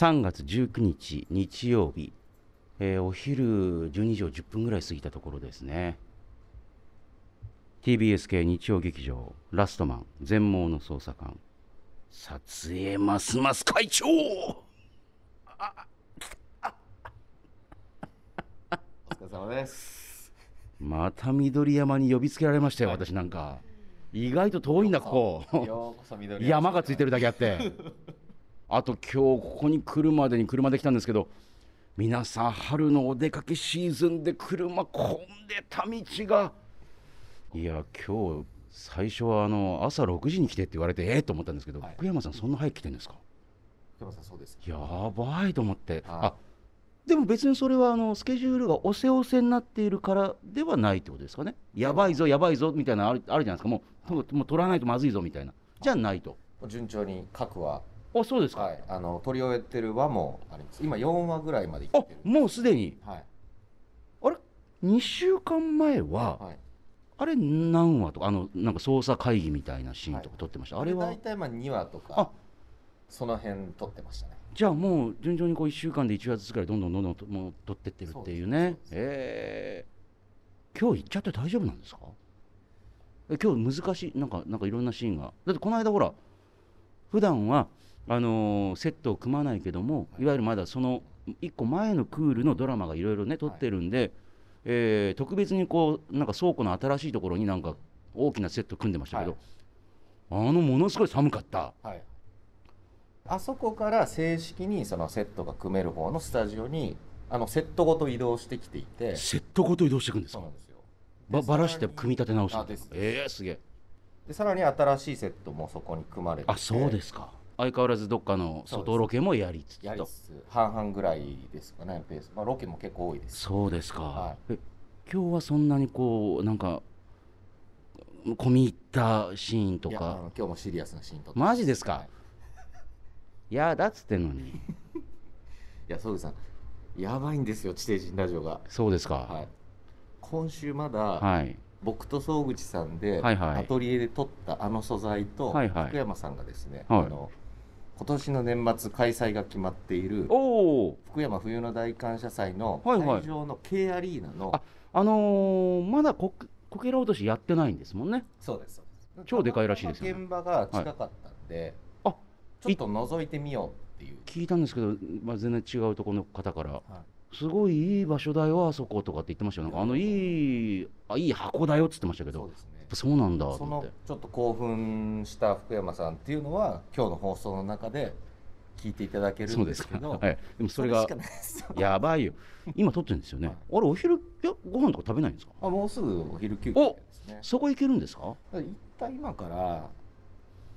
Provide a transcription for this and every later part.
3月19日日曜日、えー、お昼12時を10分ぐらい過ぎたところですね TBS 系日曜劇場「ラストマン全盲の捜査官」撮影ますます会長お疲れ様ですまた緑山に呼びつけられましたよ、はい、私なんか意外と遠いんだここ山がついてるだけあって あと今日ここに来るまでに車で来たんですけど皆さん春のお出かけシーズンで車混んでた道がいや今日最初はあの朝6時に来てって言われてええと思ったんですけど、はい、福山さんそんな早く来てるんですか福山さんそうですやばいと思ってあでも別にそれはあのスケジュールがおせおせになっているからではないってことですかねやばいぞやばいぞみたいなあるあるじゃないですかもう,、もう取らないとまずいぞみたいなじゃないと順調に核はあそうですか、はい、あの取り終えてる話もあります今4話ぐらいまでいってるあもうすでに、はい、あれ2週間前は、はい、あれ何話とかあのなんか捜査会議みたいなシーンとか撮ってました、あれは大体まあ2話とかその辺撮ってましたねじゃあもう順調にこう1週間で1話ずつぐらいどんどんどんどんもう撮ってってるっていうねうえー、今日行っちゃって大丈夫なんですか今日難しいなんかなんかいろんなシーンがだってこの間ほら普段はあのセットを組まないけども、いわゆるまだその1個前のクールのドラマがいろいろね撮ってるんで、えー、特別にこうなんか倉庫の新しいところになんか大きなセット組んでましたけど、はい、あのものすごい寒かった、はい、あそこから正式にそのセットが組める方のスタジオにあのセットごと移動してきていてセットごと移動していくんですかそうなんですよばバラして組み立て直すあですえー、すげえでさらに新しいセットもそこに組まれてあそうですか相変わらずどっかの外ロケもやりつつとりつつ半々ぐらいですかねペース、まあ、ロケも結構多いですそうですか、はい、今日はそんなにこうなんか込み入ったシーンとか今日もシリアスなシーンとマジですか、はい、いやだっつってんのに いやそうですさんやばいんですよ地底人ラジオがそうですか、はい、今週まだ、はい、僕と総口さんで、はいはい、アトリエで撮ったあの素材と、はいはい、福山さんがですね、はい、あの今年の年末開催が決まっている福山冬の大感謝祭の会場の K アリーナの、はいはい、あ、あのー、まだこけら落としやってないんですもんねそうです超でかいらしいです、ね、現場が近かったんで、はい、ちょっと覗いてみようっていう聞いたんですけど、まあ、全然違うところの方から、はい、すごいいい場所だよあそことかって言ってましたよ、ね、あのいいあいい箱だよっつってましたけどそうですねそうなんだそのちょっと興奮した福山さんっていうのは今日の放送の中で聞いていただけるんですけどはい、でもそれがやばいよ今撮ってるんですよね、はあれお昼やご飯とか食べないんですかあもうすぐお昼休憩ですねそこ行けるんですか一旦今から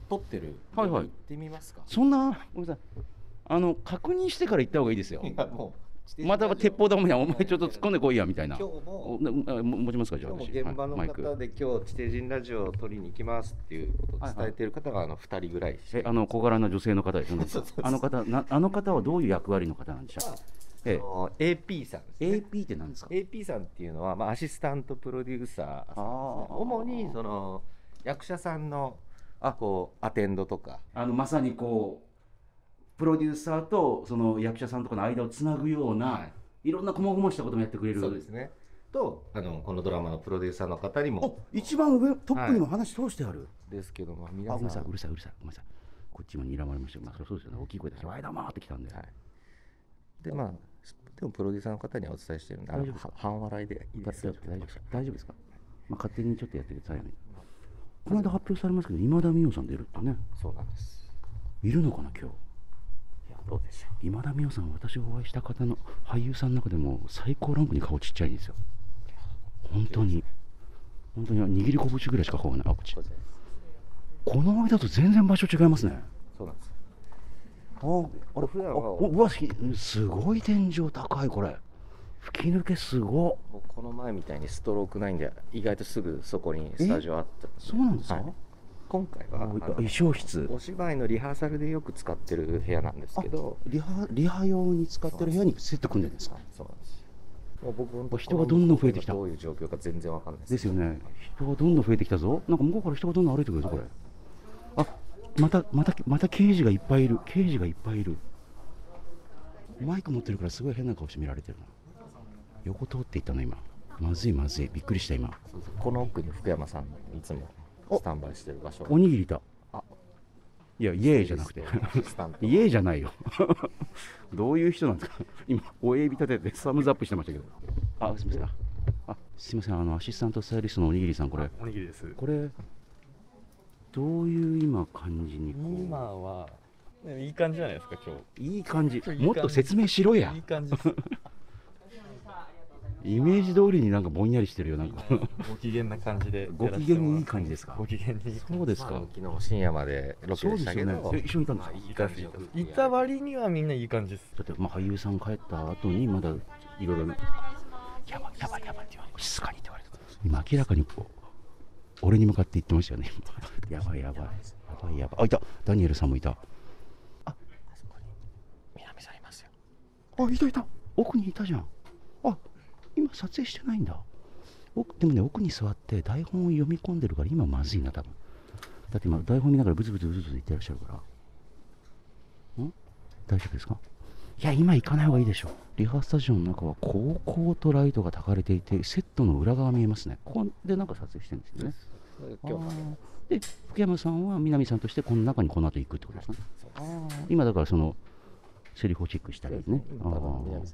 撮ってるはいはい行ってみますかそんなごめんなさいあの確認してから行った方がいいですよいやもうまた鉄砲だもんやお前ちょっと突っ込んでこいやみたいな。今日も持ちますかじゃあ。現場の方で今日地底人ラジオを取りに行きますっていうことを伝えてる方があの二人ぐらい。えあの小柄な女性の方ですあの方なあの方はどういう役割の方なんでしょう。ええ、AP さんです、ね、AP って何ですか AP さんっていうのは、まあ、アシスタントプロデューサーさんです、ね、主にその役者さんのあこうアテンドとかあのまさにこうプロデューサーとその役者さんとかの間をつなぐような、はい、いろんなこもごもしたこともやってくれるそうですねとあのこのドラマのプロデューサーの方にも一番上トップにも話通してある、はい、ですけども皆さんごめさいうるさいうるさいごめんなさいこっちも睨まれましたまあそうですよね大きい声出して「わいだま」ってきたんで、はい、でまあでもプロデューサーの方にはお伝えしてるんで大丈夫ですか半笑いでいいです大丈夫ですか大丈夫ですか、まあ、勝手にちょっとやってくださいねこの間発表されますけど今田美桜さん出るってねそうなんですいるのかな今日どうでしょう今田美桜さん私がお会いした方の俳優さんの中でも最高ランクに顔ちっちゃいんですよ本当に本当に握り拳ぐらいしか顔がないあこっちこの間と全然場所違いますねそうなんですああれ普段はすごい天井高いこれ吹き抜けすごこの前みたいにストロークないんで意外とすぐそこにスタジオあったそうなんですか、はい今回は衣装室お芝居のリハーサルでよく使ってる部屋なんですけどリハリハ用に使ってる部屋にセット組んでるんですかそうなんですもう僕人がどんどん増えてきたどういう状況か全然わかんないですですよね人がどんどん増えてきたぞなんか向こうから人がどんどん歩いてくるぞこれ、はい、あまたまたまた刑事がいっぱいいる刑事がいっぱいいるマイク持ってるからすごい変な顔して見られてるな横通っていったの今まずいまずいびっくりした今この奥に福山さんいつもスタンバイしてる場所おにぎりあいやイエーじゃなくてイエーじゃないよ どういう人なんですか今親指立ててサムズアップしてましたけどあすみませんあすみませんあのアシスタントスタイリストのおにぎりさんこれおにぎりですこれどういう今感じに今はいい感じじゃないですか今日いい感じもっと説明しろやいい感じですイメージ通りになんかぼんやりしてるよなんかご機嫌な感じでご機嫌にいい感じですかご機嫌にいいそうですか、まあ、昨日深夜までロケでしたけど、ね、一緒にいたんですか、まあ、いい感じいた割にはみんないい感じですだってまあ俳優さん帰った後にまだいろいろやばいやばいやばいって言われて静かにって言われて今明らかにこう俺に向かって言ってましたよねやばいやばいやばいやばいあいたダニエルさんもいたああそこに南さんいますよあいたいた奥にいたじゃん今撮影してないんだ奥でもね奥に座って台本を読み込んでるから今まずいな多分だって今台本見ながらブツブツブツブツ言ってらっしゃるからん大丈夫ですかいや今行かない方がいいでしょリハスタジオの中は高校とライトがたかれていてセットの裏側見えますねここでなんか撮影してるんですよねで福山さんは南さんとしてこの中にこの後行くってことですね今だからそのセリフをチェックしたりですね。多さんやっ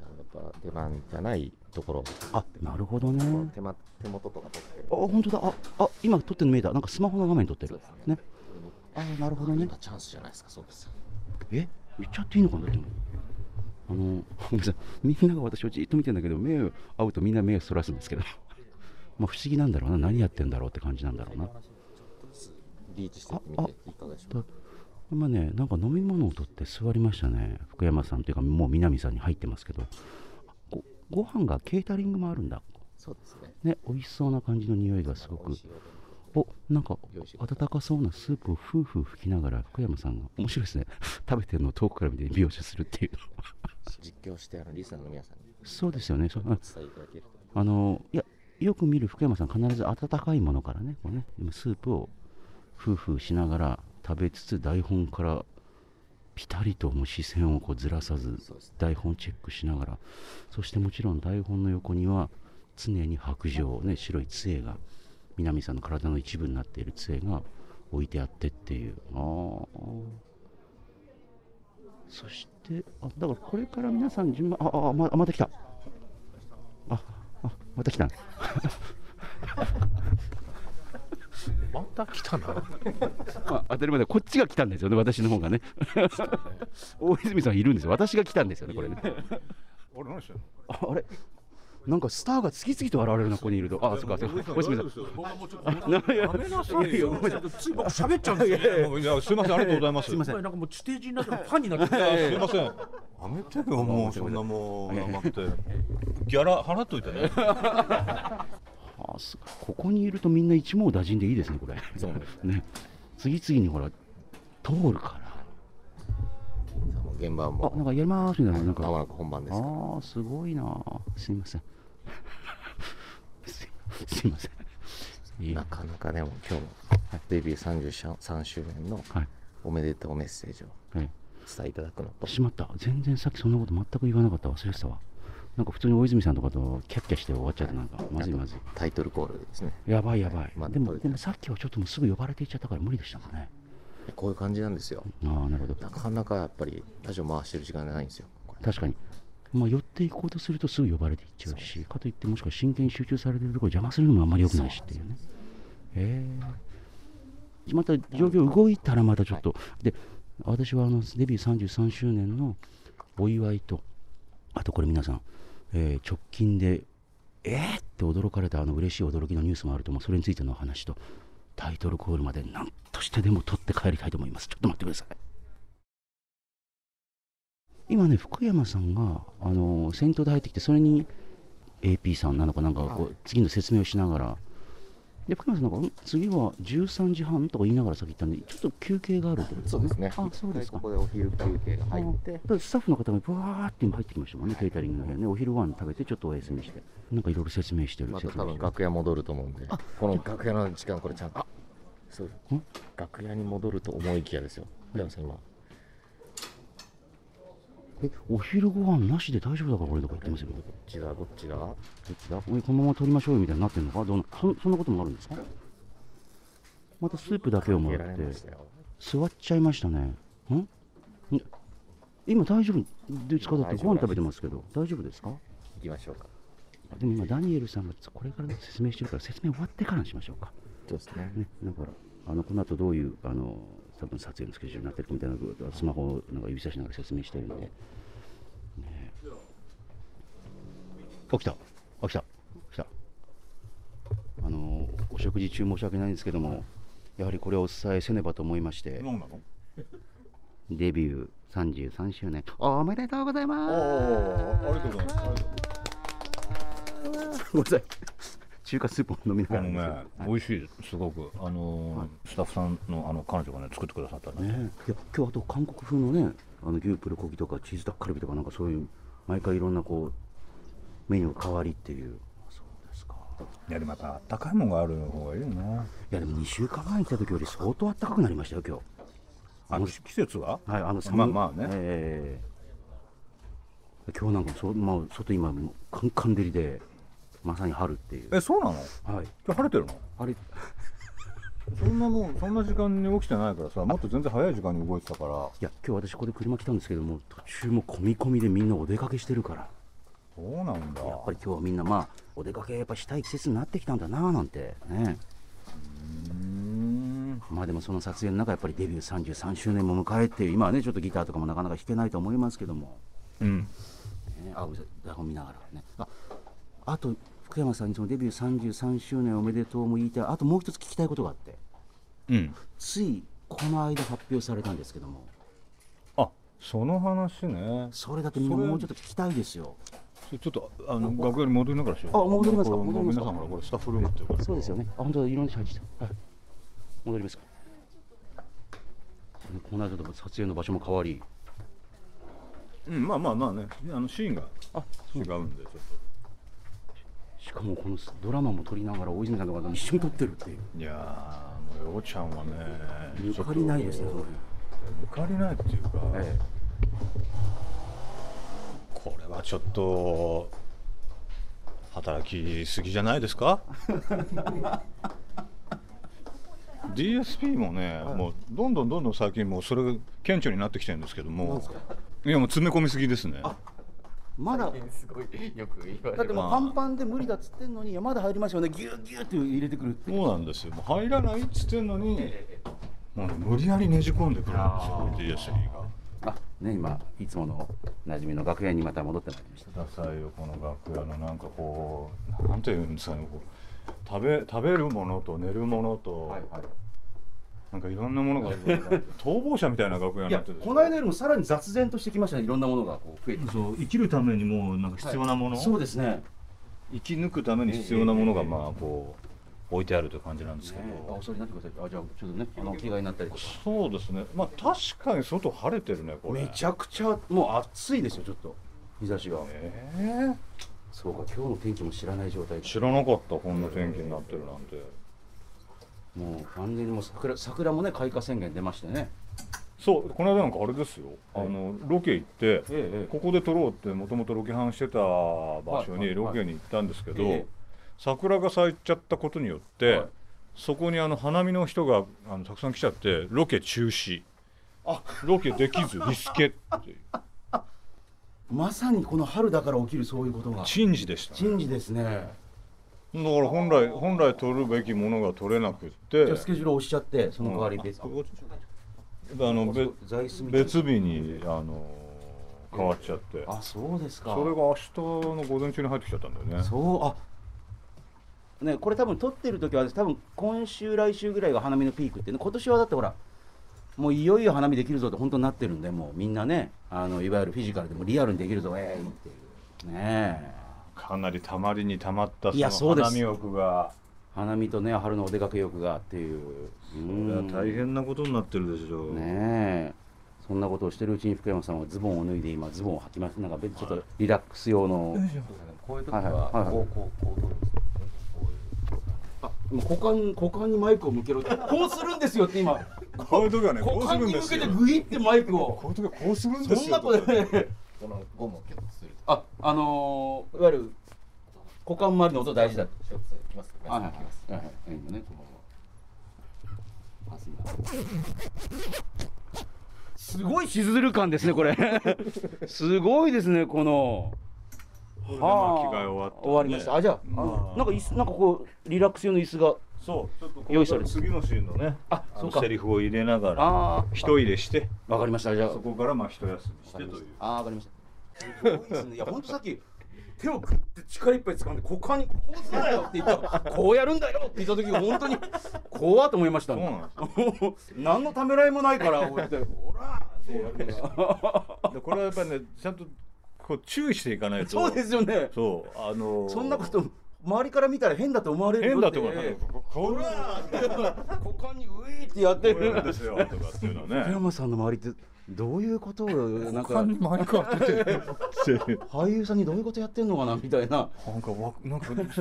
ぱ番じゃないところ。あ、なるほどね。手間手元とか撮ってる。あ、本当だ。あ、あ、今撮ってるの見えた。なんかスマホの画面撮ってる。ね。あ、なるほどね。チャンスじゃないですか。そうですえ、言っちゃっていいのかなあの、みんなが私をじっと見てんだけど、目を合うとみんな目をそらすんですけど。まあ不思議なんだろうな。何やってんだろうって感じなんだろうな。リーチしてみていかがでしょうか。あね、なんか飲み物を取って座りましたね。福山さんというか、もう南さんに入ってますけど。ごご飯がケータリングもあるんだ。そうですね。ね、美味しそうな感じの匂いがすごく。おなんか温かそうなスープをふうふう吹きながら福山さんが面白いですね 食べてるのを遠くから見て描写するっていう実況してあるリスナーの皆さんにそうですよねそうあのいやよく見る福山さん必ず温かいものからねこうねスープをふうふうしながら食べつつ台本からピタリとも視線をこうずらさず台本チェックしながらそしてもちろん台本の横には常に白状、ね、白い杖が南さんの体の一部になっている杖が置いてあってっていうあそしてあだからこれから皆さん順番ああままた来たああまた来た また来たな、ま あ、当たり前でこっちが来たんですよね私の方がね大泉さんいるんですよ私が来たんですよねこれね俺何しあれなんかスターが次々と現れるな、ここにいると。あ、そっか、そう大泉さん。やめなさいよ。ごめんなさい。つい僕喋っちゃうんですよ。すみません、ありがとうございます。すみません。なんかもう地底人になってファンになって。すみません。やめてよ、もうそんなもう。ギャラ払っといてね。あすここにいるとみんな一網打尽でいいですね、これ。そうですねね、次々にほら、通るから。現場も。あ、なんかやりますみたいな、なんか。まもなく本番です。ああ、すごいな。すいません。すいません。なかなかでも今日もデビュー33周年のおめでとうメッセージを伝えいただくのと、はい、しまった全然さっきそんなこと全く言わなかった忘れてたわなんか普通に大泉さんとかとキャッキャして終わっちゃって、なんか、まずいまずい。タイトルコールですね。やばいやばい。まあ、でも、でもさっきはちょっともうすぐ呼ばれていっちゃったから無理でしたもんね。こういう感じなんですよ。ああ、なるほど。なかなかやっぱり、ラジオ回してる時間がないんですよ。確かに。まあ、寄っていこうとするとすぐ呼ばれていっちゃうし、かといって、もしくは真剣に集中されてるところ邪魔するのもあんまりよくないしっていうね。ええー、また状況動いたらまたちょっと、はい、で私はあのデビュー33周年のお祝いと、あとこれ皆さん、えー、直近で、えー、って驚かれたあの嬉しい驚きのニュースもあると思う、それについての話と、タイトルコールまで何としてでも取って帰りたいと思います。ちょっと待ってください。今ね、福山さんが、あの、先頭で入ってきて、それに AP さんなのかなんか、次の説明をしながら、で、深山さんなんか、次は13時半とか言いながらさっき言ったんで、ちょっと休憩があるってことですね。そうですね。あ、そうですか。ここでお昼休憩が入って。スタッフの方がブワーって今入ってきましたもんね、ケータリングの部屋ね。お昼ご飯食べて、ちょっとお休みして。なんかいろいろ説明してる。また多分楽屋戻ると思うんで、この楽屋の時間、これちゃんと。そう楽屋に戻ると思いきやですよ。深山さん今、えお昼ご飯なしで大丈夫だから俺とか言ってますよどっちだこっちだこっちだこのまま取りましょうよみたいになってるのかどうなそそんなこともあるんですかまたスープだけをもらって座っちゃいましたねん今大丈夫ですかだってご飯食べてますけど大丈夫ですか行きましょうかでも今ダニエルさんがこれから説明してるから説明終わってからにしましょうかそうですねねだからあのこの後どういうあの多分撮影のスケジュールになってるみたいなことスマホをなんか指さしながら説明してるんで、ね、起きた起きた起きたあのお食事中申し訳ないんですけどもやはりこれをお伝えせねばと思いましてデビュー33周年おめでとうございますありがとうございますごめんなさい中華スープを飲みながらね、美味しいすごくあの、はい、スタッフさんのあの彼女がね作ってくださったねいや今日あと韓国風のねあの牛プルコギとかチーズタッカルビとかなんかそういう毎回いろんなこうメニューが変わりっていうそうですかいやでもまたあったかいもんがある方がいいよねいやでも2週間前に来た時より相当あったかくなりましたよ今日あの季節ははいあの寒いまあまあね、えー今日なんかそ、まあ、外今カンカン照りでまさに春っていうえそうなのはい今日晴れてるの晴れ そんなもうそんな時間に起きてないからさもっと全然早い時間に動いてたからいや今日私ここで車来たんですけども途中も込み込みでみんなお出かけしてるからそうなんだやっぱり今日はみんなまあお出かけやっぱしたい季節になってきたんだなあなんてねまあでもその撮影の中やっぱりデビュー33周年も迎えて今はねちょっとギターとかもなかなか弾けないと思いますけどもうん、ね、あ台本見ながらねああと福山さんにそのデビュー33周年おめでとうも言いたいあともう一つ聞きたいことがあって、うん、ついこの間発表されたんですけどもあその話ねそれだってみんなもうちょっと聞きたいですよちょっとあの楽屋に戻りながらしようあ戻りますか戻りますかこれスタッフルームっていうかそうですよねあ本当いろんな人入ってた、はい、戻りますかこの間と撮影の場所も変わりうんまあまあまあねあのシーンが違うんでちょっとしかもこのドラマも撮りながら大泉さんとかと一緒に撮ってるっていういやもうようちゃんはねゆかりないですねゆかりないっていうか、ええ、これはちょっと働きすぎじゃないですか DSP もね、はい、もうどんどんどんどん最近もうそれ顕著になってきてるんですけどもいやもう詰め込みすぎですね。まだすごいよく言われだってもうパンパンで無理だっつってんのにいやまだ入りますよねギューギューって入れてくるてそうなんですよもう入らないっつってんのにもう無理やりねじ込んでくるんですよ DSE が。あね、今いつものなじみの楽屋にまた戻ってまいりましたくださいよこの楽屋のなんかこうなんていうんですかね食べ食べるものと寝るものと、はいはいなんかいろんなものが 逃亡者みたいな楽屋になってるこの間よりもさらに雑然としてきましたねいろんなものがこう増えてそう生きるためにもうなんか必要なもの、はい、そうですね生き抜くために必要なものがまあこう、置いてあるという感じなんですけど、ね、あお座りになってくださいあじゃあちょっとねあの着替えになったりとかそうですねまあ確かに外晴れてるねこれめちゃくちゃもう暑いですよちょっと日差しがええー、そうか今日の天気も知らない状態知らなかったこんな天気になってるなんて、もう完全にもう桜桜もね開花宣言出ましてねそうこの間なんかあれですよ、あのロケ行って、ええここで撮ろうってもともとロケハンしてた場所にロケに行ったんですけど、はいはいはい桜が咲いちゃったことによって、はいそこにあの花見の人があのたくさん来ちゃってロケ中止あロケできずリ スケっていうまさにこの春だから起きるそういうことが珍事でした、ね、珍事ですねだから本来本来取るべきものが取れなくってスケジュール押しちゃってその代わり別、うんあの別日にあの変わっちゃって、あそうですかそれが明日の午前中に入ってきちゃったんだよねそうあねこれ多分撮ってる時は多分今週来週ぐらいが花見のピークって、ね、今年はだってほらもういよいよ花見できるぞって本当になってるんでもうみんなねあのいわゆるフィジカルでもリアルにできるぞええー、っていうねえかなりたまりにたまったその花見欲が花見とね春のお出かけ欲がっていうそれは大変なことになってるでしょうねえそんなことをしてるうちに福山さんはズボンを脱いで今ズボンを履きますなんかちょっとリラックス用の、はい、こういう時はこうこうこうどうですか股間股間にマイクを向けろってこうするんですよって今こういう時はね股間に向けてグイってマイクをこういう時はこうするんですよそんなことこのゴムをあ、あのー、いわゆる股間周りの音大事だと。一ついきますはいはいはいはいはいすごいしずる感ですねこれ すごいですねこのはあ、着替え終わった、ね、終わりましたあじゃあ、うなんか椅子なんかこうリラックス用の椅子がそうちょっと用意され次のシーンのねあそうかセリフを入れながら一入れしてわかりましたじゃあそこからまあ一休みしてというあわかりましたすごいですね。いや、本当さっき。手をくって力いっぱい掴んで股間にこうするなよって言ったら、こうやるんだよって言った時本当に怖と思いました、ね、何のためらいもないから俺ってほらってやるこれはやっぱりねちゃんとこう注意していかないとそうですよねそうあのー、そんなこと周りから見たら変だと思われる変だと思われるほら股間にうィってやってるんですよとかっていうのはね山さんの周りってどういうことを なんかてて俳優さんにどういうことやってんのかなみたいななんかわなんかなんか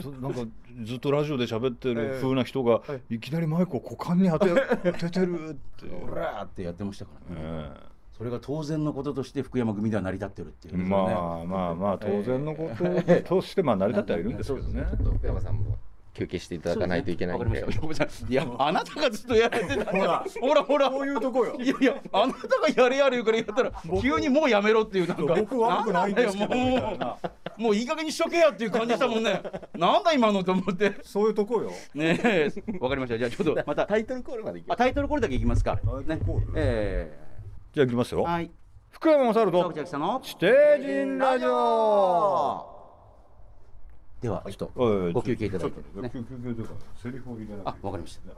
ずっとラジオで喋ってる風な人が、いきなりマイクを股間に当て当ててるって「オらってやってましたからね。えーそれが当然のこととして福山組では成り立ってるっていう、ね、まあまあまあ当然のこととしてまあ成り立ってはいるんですけどね。福山さんも休憩していただかないといけないんで。いや、あなたがずっとやられてたほら、ほら、ほら、こういうとこよ。いやいや、あなたがやれやれ言うからやったら、急にもうやめろっていう、なんか、僕悪くないんですけもう、もういい加減にしとけやっていう感じだもんね。なんだ今のと思って。そういうとこよ。ねえ、わかりました。じゃあちょっと、また。タイトルコールまであ、タイトルコールだけいきますか。ね、ええ。じゃあいきますよ。はい。福山雅治と、ステージンラジオでは、ちょっと、ご休憩いただいて、ね。休憩というか、セリフを入れなあ、わかりました。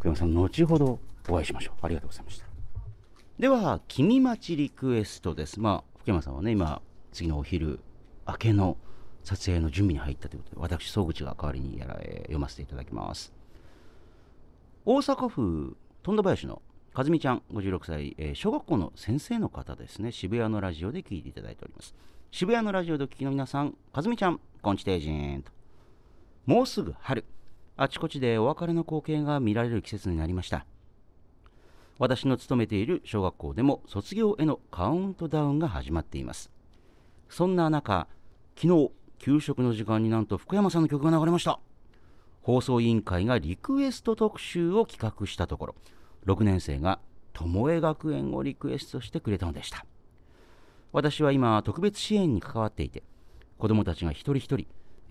福山さん、後ほどお会いしましょう。ありがとうございました。では、君町リクエストです。まあ、福山さんはね、今、次のお昼明けの撮影の準備に入ったということで、私、総口が代わりにやら、え読ませていただきます。大阪府富田林の和美ちゃん、56歳、えー、小学校の先生の方ですね、渋谷のラジオで聞いていただいております。渋谷のラジオで聞きの皆さん、和美ちゃん、ンチテージーンと。もうすぐ春。あちこちでお別れの光景が見られる季節になりました。私の勤めている小学校でも卒業へのカウントダウンが始まっています。そんな中、昨日、給食の時間になんと福山さんの曲が流れました。放送委員会がリクエスト特集を企画したところ、6年生が巴学園をリクエストしてくれたのでした。私は今、特別支援に関わっていて、子どもたちが一人一人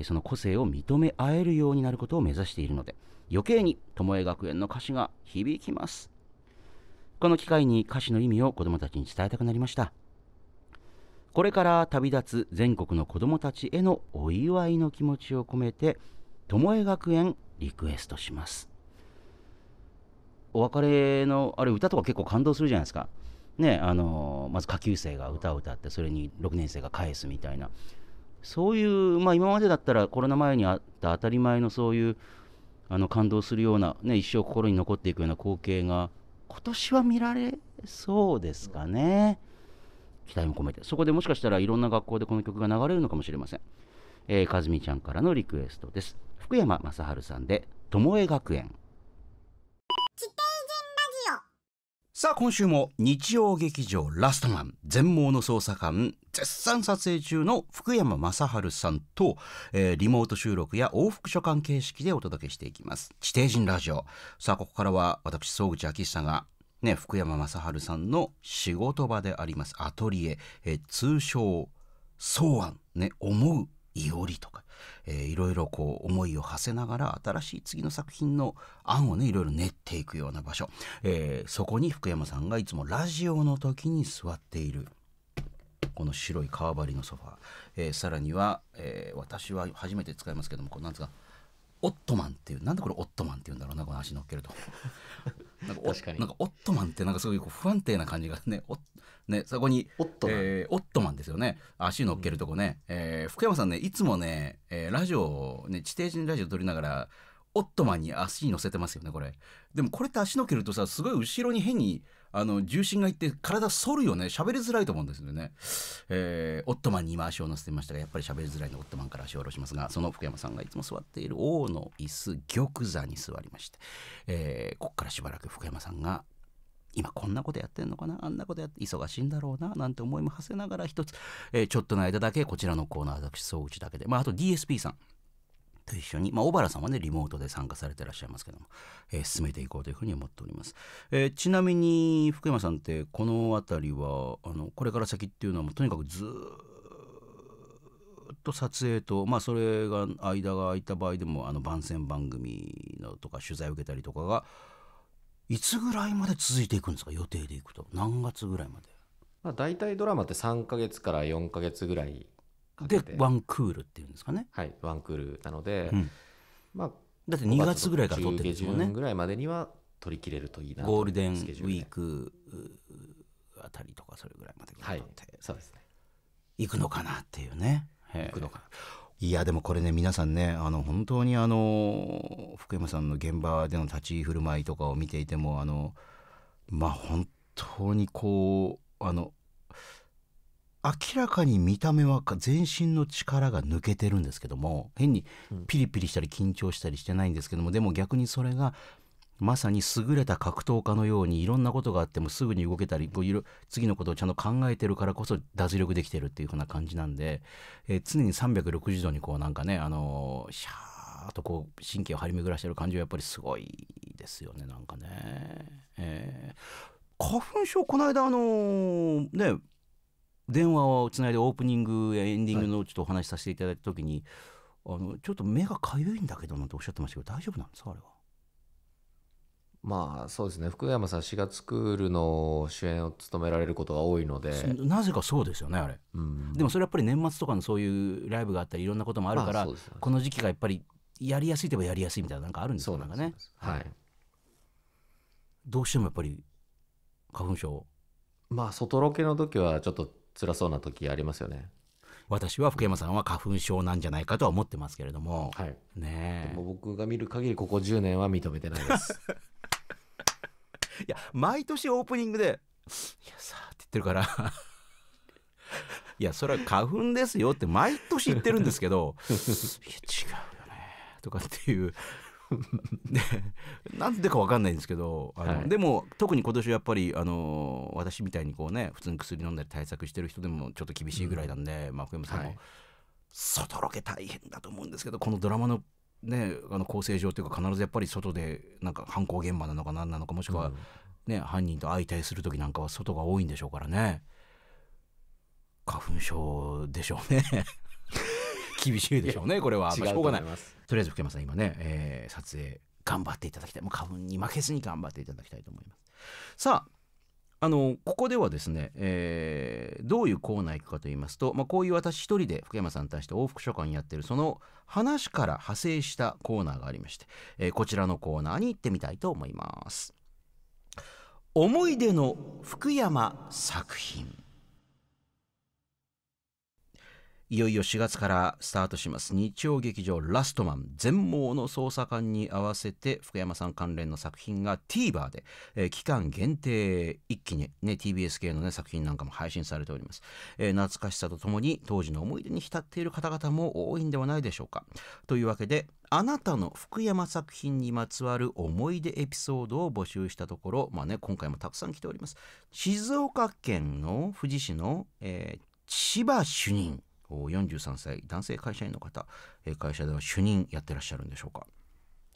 その個性を認め合えるようになることを目指しているので余計に巴学園の歌詞が響きますこの機会に歌詞の意味を子どもたちに伝えたくなりましたこれから旅立つ全国の子どもたちへのお祝いの気持ちを込めて巴学園リクエストしますお別れのあれ歌とか結構感動するじゃないですかねあのまず下級生が歌を歌ってそれに6年生が返すみたいなそういう、まあ、今までだったらコロナ前にあった当たり前のそういうあの感動するような、ね、一生心に残っていくような光景が今年は見られそうですかね。期待も込めて。そこでもしかしたらいろんな学校でこの曲が流れるのかもしれません。えー、かずみちゃんからのリクエストです。福山雅治さんで、ともえ学園。さあ今週も日曜劇場「ラストマン全盲の捜査官」絶賛撮影中の福山雅治さんと、えー、リモート収録や往復書簡形式でお届けしていきます「地底人ラジオ」さあここからは私総口昭久がね福山雅治さんの仕事場でありますアトリエ、えー、通称「草案」ね「思ういおり」とかえー、いろいろこう思いを馳せながら新しい次の作品の案をねいろいろ練っていくような場所、えー、そこに福山さんがいつもラジオの時に座っている。この白い革張りのソファー、えー、さらには、えー、私は初めて使いますけどもこれなんですかオットマンっていうなんでこれオットマンっていうんだろうなこの足乗っけると なんか確かになんかオットマンってなんかすごいこう不安定な感じがねおねそこにオットマン、えー、オットマンですよね足乗っけるとこね、うん、えー、福山さんねいつもね、えー、ラジオね地底人ラジオ撮りながらオットマンに足に乗せてますよねこれでもこれって足乗っけるとさすごい後ろに変にあの重心がいって体反るよね喋りづらいと思うんですよね、えー、オットマンに今足を乗せてましたがやっぱり喋りづらいのオットマンから足を下ろしますがその福山さんがいつも座っている王の椅子玉座に座りまして、えー、ここからしばらく福山さんが今こんなことやってんのかなあんなことやって忙しいんだろうななんて思いも馳せながら一つ、えー、ちょっとの間だけこちらのコーナー私総口だけでまああと DSP さんと一緒に、まあ、小原さんはね、リモートで参加されてらっしゃいますけども、えー、進めていこうというふうに思っております。えー、ちなみに、福山さんって、この辺りは、あの、これから先っていうのは、もうとにかくずっと撮影と、まあ、それが、間が空いた場合でも、あの、番宣番組のとか、取材を受けたりとかが、いつぐらいまで続いていくんですか、予定でいくと。何月ぐらいまで。まあ、大体ドラマって3ヶ月から4ヶ月ぐらいかけてでワンクールっていうんですかねはいワンクールなので、うん、まあだって2月ぐらいから撮ってるんですよねぐらいまでには取り切れるといいなゴールデンウィークあたりとかそれぐらいまで撮って、はい、そうですね行くのかなっていうね行くのかないやでもこれね皆さんねあの本当にあの福山さんの現場での立ち居振る舞いとかを見ていてもあのまあ本当にこうあの明らかに見た目は全身の力が抜けてるんですけども変にピリピリしたり緊張したりしてないんですけどもでも逆にそれがまさに優れた格闘家のようにいろんなことがあってもすぐに動けたり次のことをちゃんと考えてるからこそ脱力できてるっていう風な感じなんで、えー、常に360度にこうなんかねあのー、シャーッとこう神経を張り巡らしてる感じはやっぱりすごいですよねなんかね。えー、花粉症この間あのー、ね電話をつないでオープニングやエンディングのちょっとお話しさせていただいた時に、はい、あのちょっと目がかゆいんだけどなんておっしゃってましたけど大丈夫なんですかあれはまあそうですね福山さん4月クールの主演を務められることが多いのでなぜかそうですよねあれ、うん、でもそれやっぱり年末とかのそういうライブがあったりいろんなこともあるから、まあね、この時期がやっぱりやりやすいといえばやりやすいみたいななんかあるんですよねはい、どうしてもやっぱり花粉症まあ外ロケの時はちょっと辛そうな時ありますよね私は福山さんは花粉症なんじゃないかとは思ってますけれども、はい、ねも僕が見る限りここ10年は認めてないです いや毎年オープニングで「いやさ」って言ってるから いやそれは花粉ですよって毎年言ってるんですけど いや違うよねとかっていう なんでか分かんないんですけどあの、はい、でも特に今年はやっぱりあの私みたいにこうね普通に薬飲んだり対策してる人でもちょっと厳しいぐらいなんで、うん、まあ、福山さんも、はい、外ロケ大変だと思うんですけどこのドラマのね、あの構成上というか必ずやっぱり外でなんか犯行現場なのか何なのかもしくはね、ね、うん、犯人と相対する時なんかは外が多いんでしょうからね花粉症でしょうね厳しいでしょうねこれはしょうがないとりあえず福山さん今ね、えー、撮影頑張っていただきたいもう花粉に負けずに頑張っていただきたいと思いますさああのここではですね、えー、どういうコーナー行くかと言いますと、まあ、こういう私一人で福山さんに対して往復書簡やってるその話から派生したコーナーがありまして、えー、こちらのコーナーに行ってみたいと思います思い出の福山作品いよいよ4月からスタートします日曜劇場「ラストマン全盲の捜査官」に合わせて福山さん関連の作品が TVer で、えー、期間限定一気に、ね、TBS 系の、ね、作品なんかも配信されております、えー、懐かしさとともに当時の思い出に浸っている方々も多いんではないでしょうかというわけであなたの福山作品にまつわる思い出エピソードを募集したところ、まあね、今回もたくさん来ております静岡県の富士市の、えー、千葉主任43歳男性会社員の方、え会社では主任やってらっしゃるんでしょうか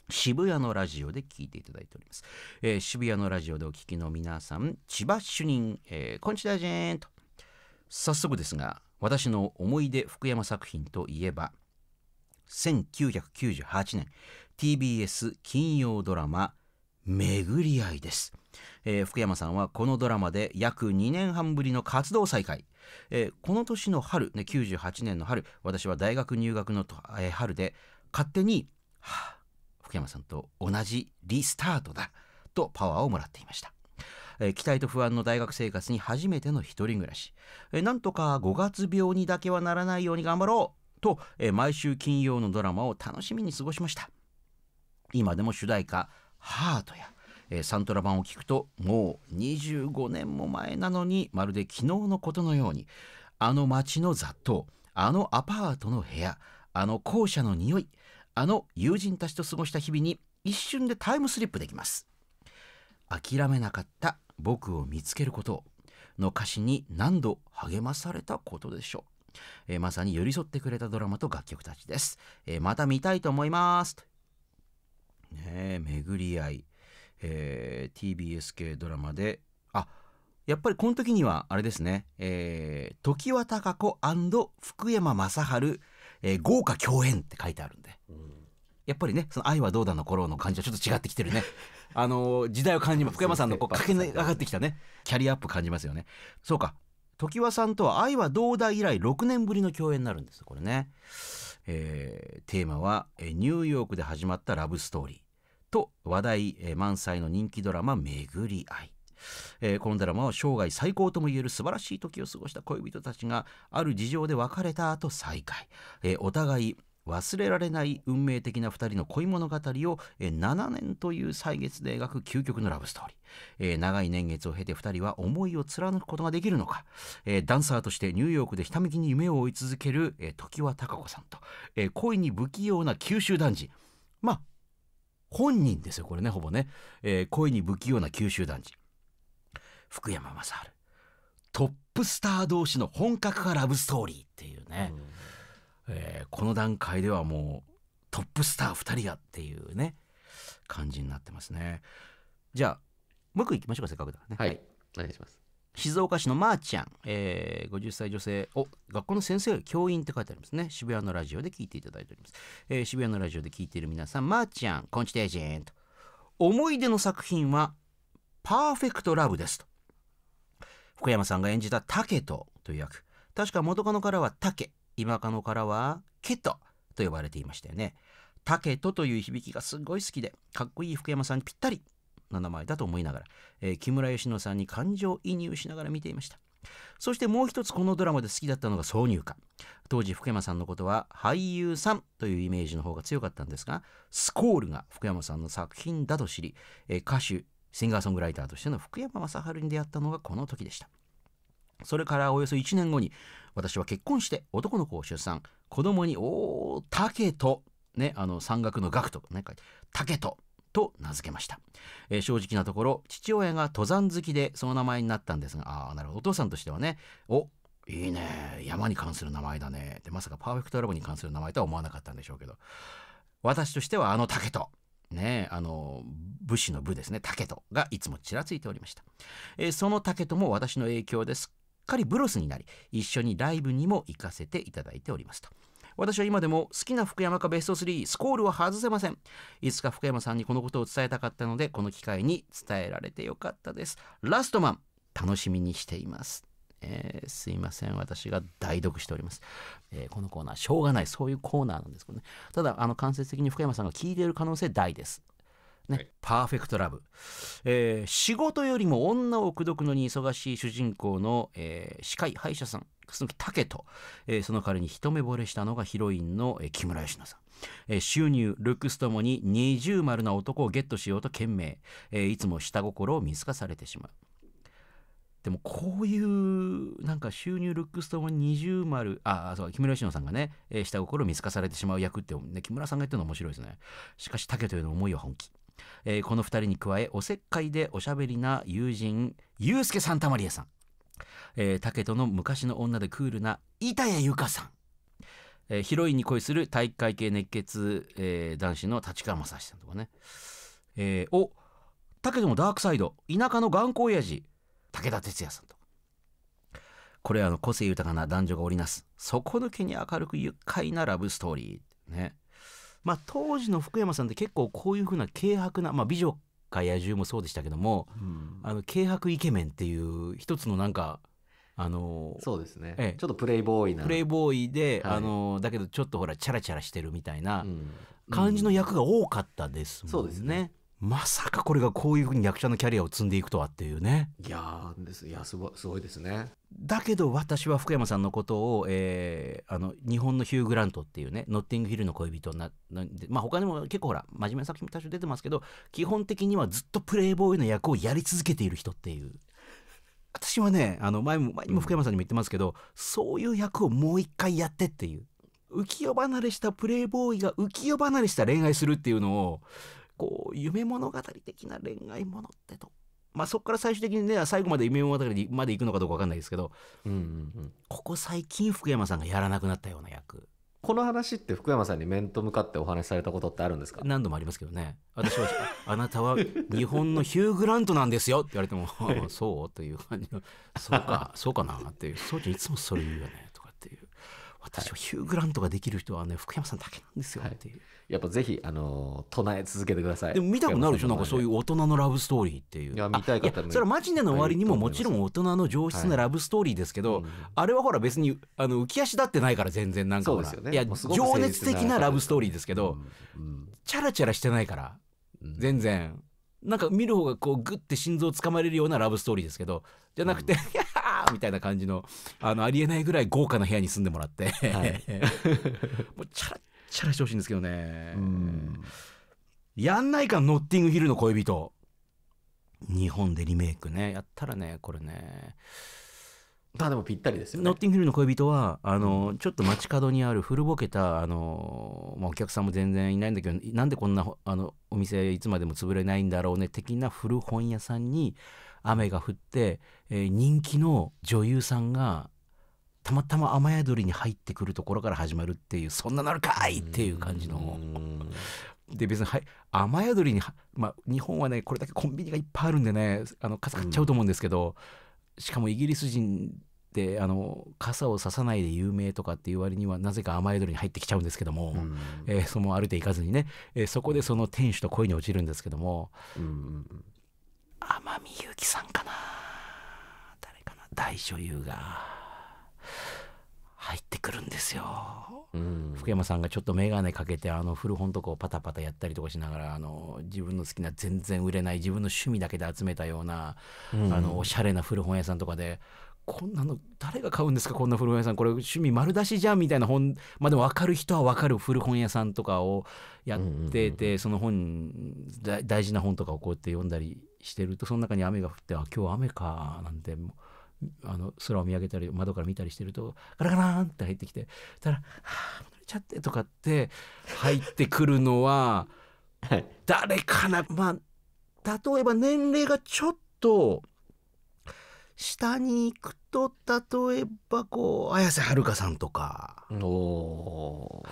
渋谷のラジオで聞いていただいております、えー、渋谷のラジオでお聞きの皆さん千葉主任、えー、こんちだじーンと早速ですが私の思い出福山作品といえば1998年 TBS 金曜ドラマ「巡り合い」です、えー、福山さんはこのドラマで約2年半ぶりの活動再開えー、この年の春、ね、98年の春私は大学入学の、えー、春で勝手に、はあ、福山さんと同じリスタートだとパワーをもらっていました。え期待と不安の大学生活に初めての一人暮らし、えなんとか5月病にだけはならないように頑張ろうと、え毎週金曜のドラマを楽しみに過ごしました今でも主題歌「ハートやえー、サントラ版を聞くともう25年も前なのにまるで昨日のことのようにあの街の雑踏あのアパートの部屋あの校舎の匂いあの友人たちと過ごした日々に一瞬でタイムスリップできます諦めなかった僕を見つけることの歌詞に何度励まされたことでしょう、えー、まさに寄り添ってくれたドラマと楽曲たちです、えー、また見たいと思いますねえ巡り合いえー、TBS 系ドラマであやっぱりこの時にはあれですね、えー、時は貴子福山雅治、えー、豪華共演って書いてあるんで、うん、やっぱりねその「愛はどうだ」の頃の感じはちょっと違ってきてるね あの時代を感じます福山さんのこう駆け上がってきたねキャリアアップ感じますよねそうか常盤さんとは「愛はどうだ」以来6年ぶりの共演になるんですこれね、えー、テーマは、えー「ニューヨークで始まったラブストーリー」と話題満載の人気ドラマ「巡り合い」えー、このドラマは生涯最高ともいえる素晴らしい時を過ごした恋人たちがある事情で別れた後再会、えー、お互い忘れられない運命的な2人の恋物語を7年という歳月で描く究極のラブストーリー、えー、長い年月を経て2人は思いを貫くことができるのか、えー、ダンサーとしてニューヨークでひたむきに夢を追い続ける、えー、時は貴子さんと、えー、恋に不器用な九州男児まあ本人ですよ、これね、ほぼね。えー、恋に不器用な九州男児。福山雅治。トップスター同士の本格派ラブストーリーっていうね。うん、えー、この段階ではもう、トップスター2人がっていうね、感じになってますね。じゃあ、もう一個いきましょうか、せっかくだからね。はい。お願いします。静岡市のまーちゃん、えー、50歳女性お学校の先生教員って書いてありますね渋谷のラジオで聞いていただいております、えー、渋谷のラジオで聞いている皆さんまーちゃんこんちてーじーんと思い出の作品はパーフェクトラブですと福山さんが演じたタケトという役確か元カノからはタケ今カノからはケトと呼ばれていましたよねタケトという響きがすごい好きでかっこいい福山さんにぴったりな名前だと思いながら、えー、木村佳乃さんに感情移入しながら見ていましたそしてもう一つこのドラマで好きだったのが挿入歌当時福山さんのことは俳優さんというイメージの方が強かったんですがスコールが福山さんの作品だと知り、えー、歌手シンガーソングライターとしての福山雅治に出会ったのがこの時でしたそれからおよそ1年後に私は結婚して男の子を出産子供に「おー竹と」ねあの山岳の学とかね書竹と」と名付けました、えー、正直なところ父親が登山好きでその名前になったんですがああなるほどお父さんとしてはねおいいね山に関する名前だねでまさかパーフェクトラボに関する名前とは思わなかったんでしょうけど私としてはあの竹とねあの武士の武ですね竹とがいつもちらついておりました、えー、その竹とも私の影響ですっかりブロスになり一緒にライブにも行かせていただいておりますと私は今でも好きな福山かベスト3スコールは外せませんいつか福山さんにこのことを伝えたかったのでこの機会に伝えられてよかったですラストマン楽しみにしていますえー、すいません私が代読しております、えー、このコーナーしょうがないそういうコーナーなんですけどねただあの間接的に福山さんが聞いている可能性大ですね、はい、パーフェクトラブ、えー、仕事よりも女を口説くのに忙しい主人公の、えー、司会、歯医者さん X の竹と、えー、その彼に一目惚れしたのがヒロインの、えー、木村佳乃さん。えー、収入、ルックスともに二重丸な男をゲットしようと懸命、えー、いつも下心を見透かされてしまう。でもこういうなんか収入ルックスとも二重丸あそう木村佳乃さんがね、えー、下心を見透かされてしまう役って、ね、木村さんが言ってるの面白いですねしかし竹というの思いは本気、えー、この2人に加えおせっかいでおしゃべりな友人祐介スケ・サンタマリアさんえー、武人の昔の女でクールな板谷由香さん、えー、ヒロインに恋する体育会系熱血、えー、男子の立川雅史さんとかね、えー、お武でもダークサイド田舎の頑固親父武田鉄矢さんとこれはあの個性豊かな男女が織りなす底抜けに明るく愉快なラブストーリーねまあ当時の福山さんって結構こういうふうな軽薄な、まあ、美女界野獣もそうでしたけども、うん、あの軽薄イケメンっていう一つのなんかあのそうですね、ええ、ちょっとプレイボーイなプレイボーイで、はい、あのだけどちょっとほらチャラチャラしてるみたいな感じの役が多かったですもんね。うんうん、そうですねまさかこれがこういうふうに役者のキャリアを積んでいくとはっていうね。いやですいやすごすごいですね。だけど私は福山さんのことを、えー、あの日本のヒュー・グラントっていうねノッティングヒルの恋人なまあ他にも結構ほら真面目な作品も多少出てますけど基本的にはずっとプレイボーイの役をやり続けている人っていう。私はねあの前も前も福山さんにも言ってますけど、うん、そういう役をもう一回やってっていう浮世離れしたプレイボーイが浮世離れした恋愛するっていうのをこう夢物語的な恋愛ものってとまあ、そこから最終的にね最後まで夢物語まで行くのかどうか分かんないですけど、うんうんうん、ここ最近福山さんがやらなくなったような役この話って福山さんに面と向かってお話しされたことってあるんですか何度もありますけどね私は「あなたは日本のヒュー・グラントなんですよ」って言われても「そう?」という感じの「そうかそうかな」っていうそじゃ、いつもそれ言うよね私はヒュー・グラントができる人はね福山さんだけなんですよっていう、はい、やっぱぜひあの唱え続けてくださいでも見たくなるでしょなんかそういう大人のラブストーリーっていういや見たい方それはマジネの終わりにももちろん大人の上質なラブストーリーですけど、はい、あれはほら別にあの浮き足立ってないから全然なんかね、いや情熱的なラブストーリーですけど、うんうん、チャラチャラしてないから、うん、全然なんか見る方がこうグッて心臓つかまれるようなラブストーリーですけどじゃなくて、うんーみたいな感じのあのありえないぐらい豪華な部屋に住んでもらって、はい、もうチャラチャラしてほしいんですけどねやんないかノッティングヒルの恋人日本でリメイクねやったらねこれねまあでもぴったりですよ、ね、ノッティングヒルの恋人はあのちょっと街角にある古ぼけたあの、まあ、お客さんも全然いないんだけどなんでこんなあのお店いつまでも潰れないんだろうね的な古本屋さんに雨が降って、えー、人気の女優さんがたまたま雨宿りに入ってくるところから始まるっていうそんななるかいっていう感じの。で別に、はい、雨宿りに、まあ、日本はねこれだけコンビニがいっぱいあるんでねあの傘買っちゃうと思うんですけど、しかもイギリス人っあの傘をささないで有名とかっていう割にはなぜか雨宿りに入ってきちゃうんですけども、うん、えー、その歩いて行かずにね、えー、そこでその店主と恋に落ちるんですけども、うん、天海祐希さんかな誰かな大女優が入ってくるんですよ、うん、福山さんがちょっと眼鏡かけてあの古本とかをパタパタやったりとかしながらあの自分の好きな全然売れない自分の趣味だけで集めたような、うん、あのおしゃれな古本屋さんとかでこんなの誰が買うんですかこんな古本屋さんこれ趣味丸出しじゃんみたいな本まあでも分かる人は分かる古本屋さんとかをやってて、その本大事な本とかをこうやって読んだりしてるとその中に雨が降ってあ今日雨かなんてあの空を見上げたり窓から見たりしてるとガラガランって入ってきてたら「はあ濡れちゃって」とかって入ってくるのは、誰かなまあ例えば年齢がちょっと下に行くと例えばこう綾瀬はるかさんとか。お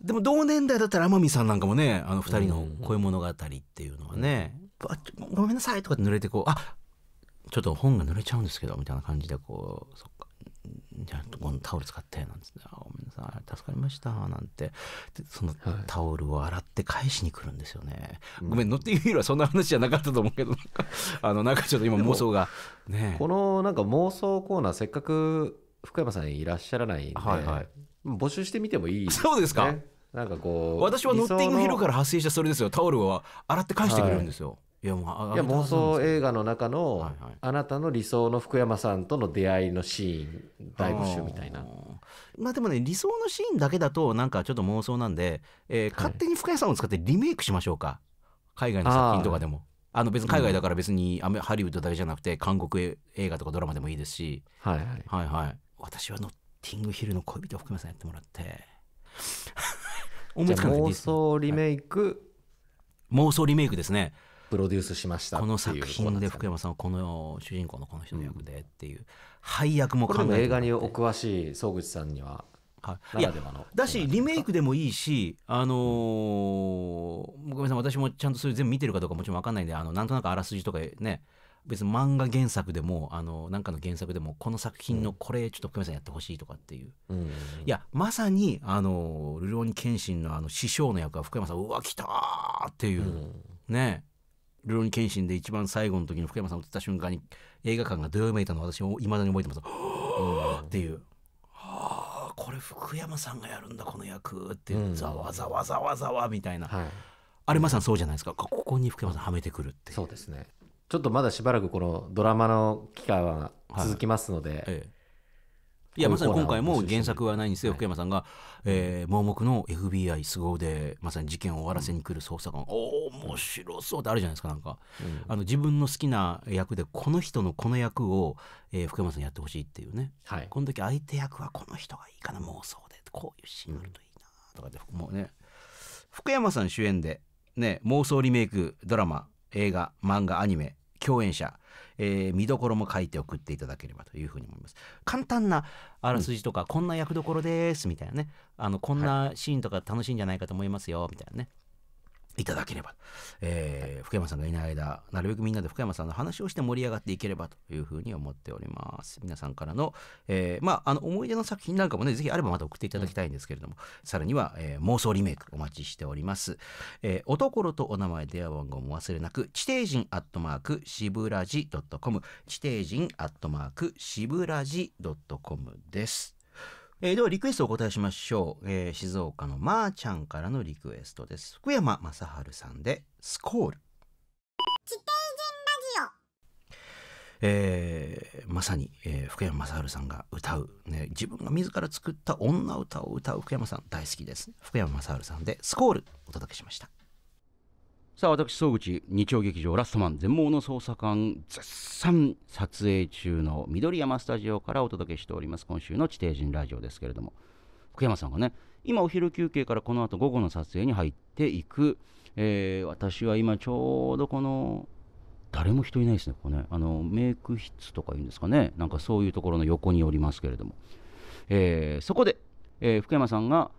でも同年代だったら天海さんなんかもねあの2人の恋物語っていうのはね、うんごめんなさいとか濡れてこう、あちょっと本が濡れちゃうんですけど、みたいな感じでこう、そっか、じゃあこのタオル使って、なんつって、あごめんなさい、助かりました、なんて、でそのタオルを洗って返しに来るんですよね。はい、ごめん、乗っているよりはそんな話じゃなかったと思うけど、なんか、あの、なんかちょっと今妄想が、ね。このなんか妄想コーナー、せっかく福山さんいらっしゃらないんで、はいはい、募集してみてもいい、ね、そうですか。なんかこう私はノッティングヒルから発生したそれですよタオルを洗って返してくれるんですよ、はいいやもういや妄想映画の中の、あなたの理想の福山さんとの出会いのシーン大募集みたいなまあでもね理想のシーンだけだとなんかちょっと妄想なんで、えー、勝手に福山さんを使ってリメイクしましょうか、はい、海外の作品とかでもあの別に海外だから別にアメ、うん、ハリウッドだけじゃなくて韓国映画とかドラマでもいいですし、はいはい、はいはい私はノッティングヒルの恋人を福山さんやってもらって思いつかない妄想リメイク、はい、妄想リメイクですねプロデュースしましたこの作品で福山さんはこの主人公のこの人の役でっていう配役も考えて映画にお詳しい総口さんにははい、いやだしリメイクでもいいし、あのー、ごめんなさい私もちゃんとそれ全部見てるかどうかもちろん分かんないんであのなんとなくあらすじとかね別に漫画原作でもあのなんかの原作でもこの作品のこれちょっと福山さんやってほしいとかっていううん、いやまさにあの「ルローニケンシン」のあの師匠の役は福山さんうわ来たっていう、うん、ねルロニケンシンで一番最後の時に福山さん映った瞬間に映画館がどよめいたの私いまだに覚えてます。うん、っていう。はあこれ福山さんがやるんだこの役ってざわざわざわざわみたいな、はい、あれまさにそうじゃないですかここに福山さんはめてくるってそうですねちょっとまだしばらくこのドラマの期間は続きますので、はいええいやまさに今回も原作はないにせよ、福山さんが、えー、盲目の FBI 凄腕まさに事件を終わらせに来る捜査官、うん、おお面白そうってあるじゃないですかなんか、うん、あの自分の好きな役でこの人のこの役を、えー、福山さんやってほしいっていうね、はい、この時相手役はこの人がいいかな妄想でこういうシーンあるといいなとかで、うん、もうね福山さん主演で、ね、妄想リメイクドラマ映画漫画アニメ共演者えー、見どころも書いて送っていただければというふうに思います簡単なあらすじとか、うん、こんな役どころですみたいなねあのこんなシーンとか楽しいんじゃないかと思いますよみたいなね、いただければ、えー、福山さんがいない間なるべくみんなで福山さんの話をして盛り上がっていければというふうに思っております皆さんからの,、えー、まあ、あの思い出の作品なんかもねぜひあればまた送っていただきたいんですけれども、うん、さらには、えー、妄想リメイクお待ちしております、えー、おところとお名前電話番号も忘れなく地底人アットマークしぶらじ .com 地底人アットマークしぶらじ .com ですえー、ではリクエストをお答えしましょう、えー、静岡のまーちゃんからのリクエストです福山雅治さんでスコール地底人ラジオえー、まさに、えー、福山雅治さんが歌う、ね、自分が自ら作った女歌を歌う福山さん大好きです福山雅治さんで「スコール」お届けしました。さあ私総口日曜劇場ラストマン全盲の捜査官絶賛撮影中の緑山スタジオからお届けしております今週の地底人ラジオですけれども福山さんがね今お昼休憩からこの後午後の撮影に入っていく、えー、私は今ちょうどこの誰も人いないですねここねあのメイク室とか言うんですかねなんかそういうところの横におりますけれども、えー、そこで、えー、福山さんが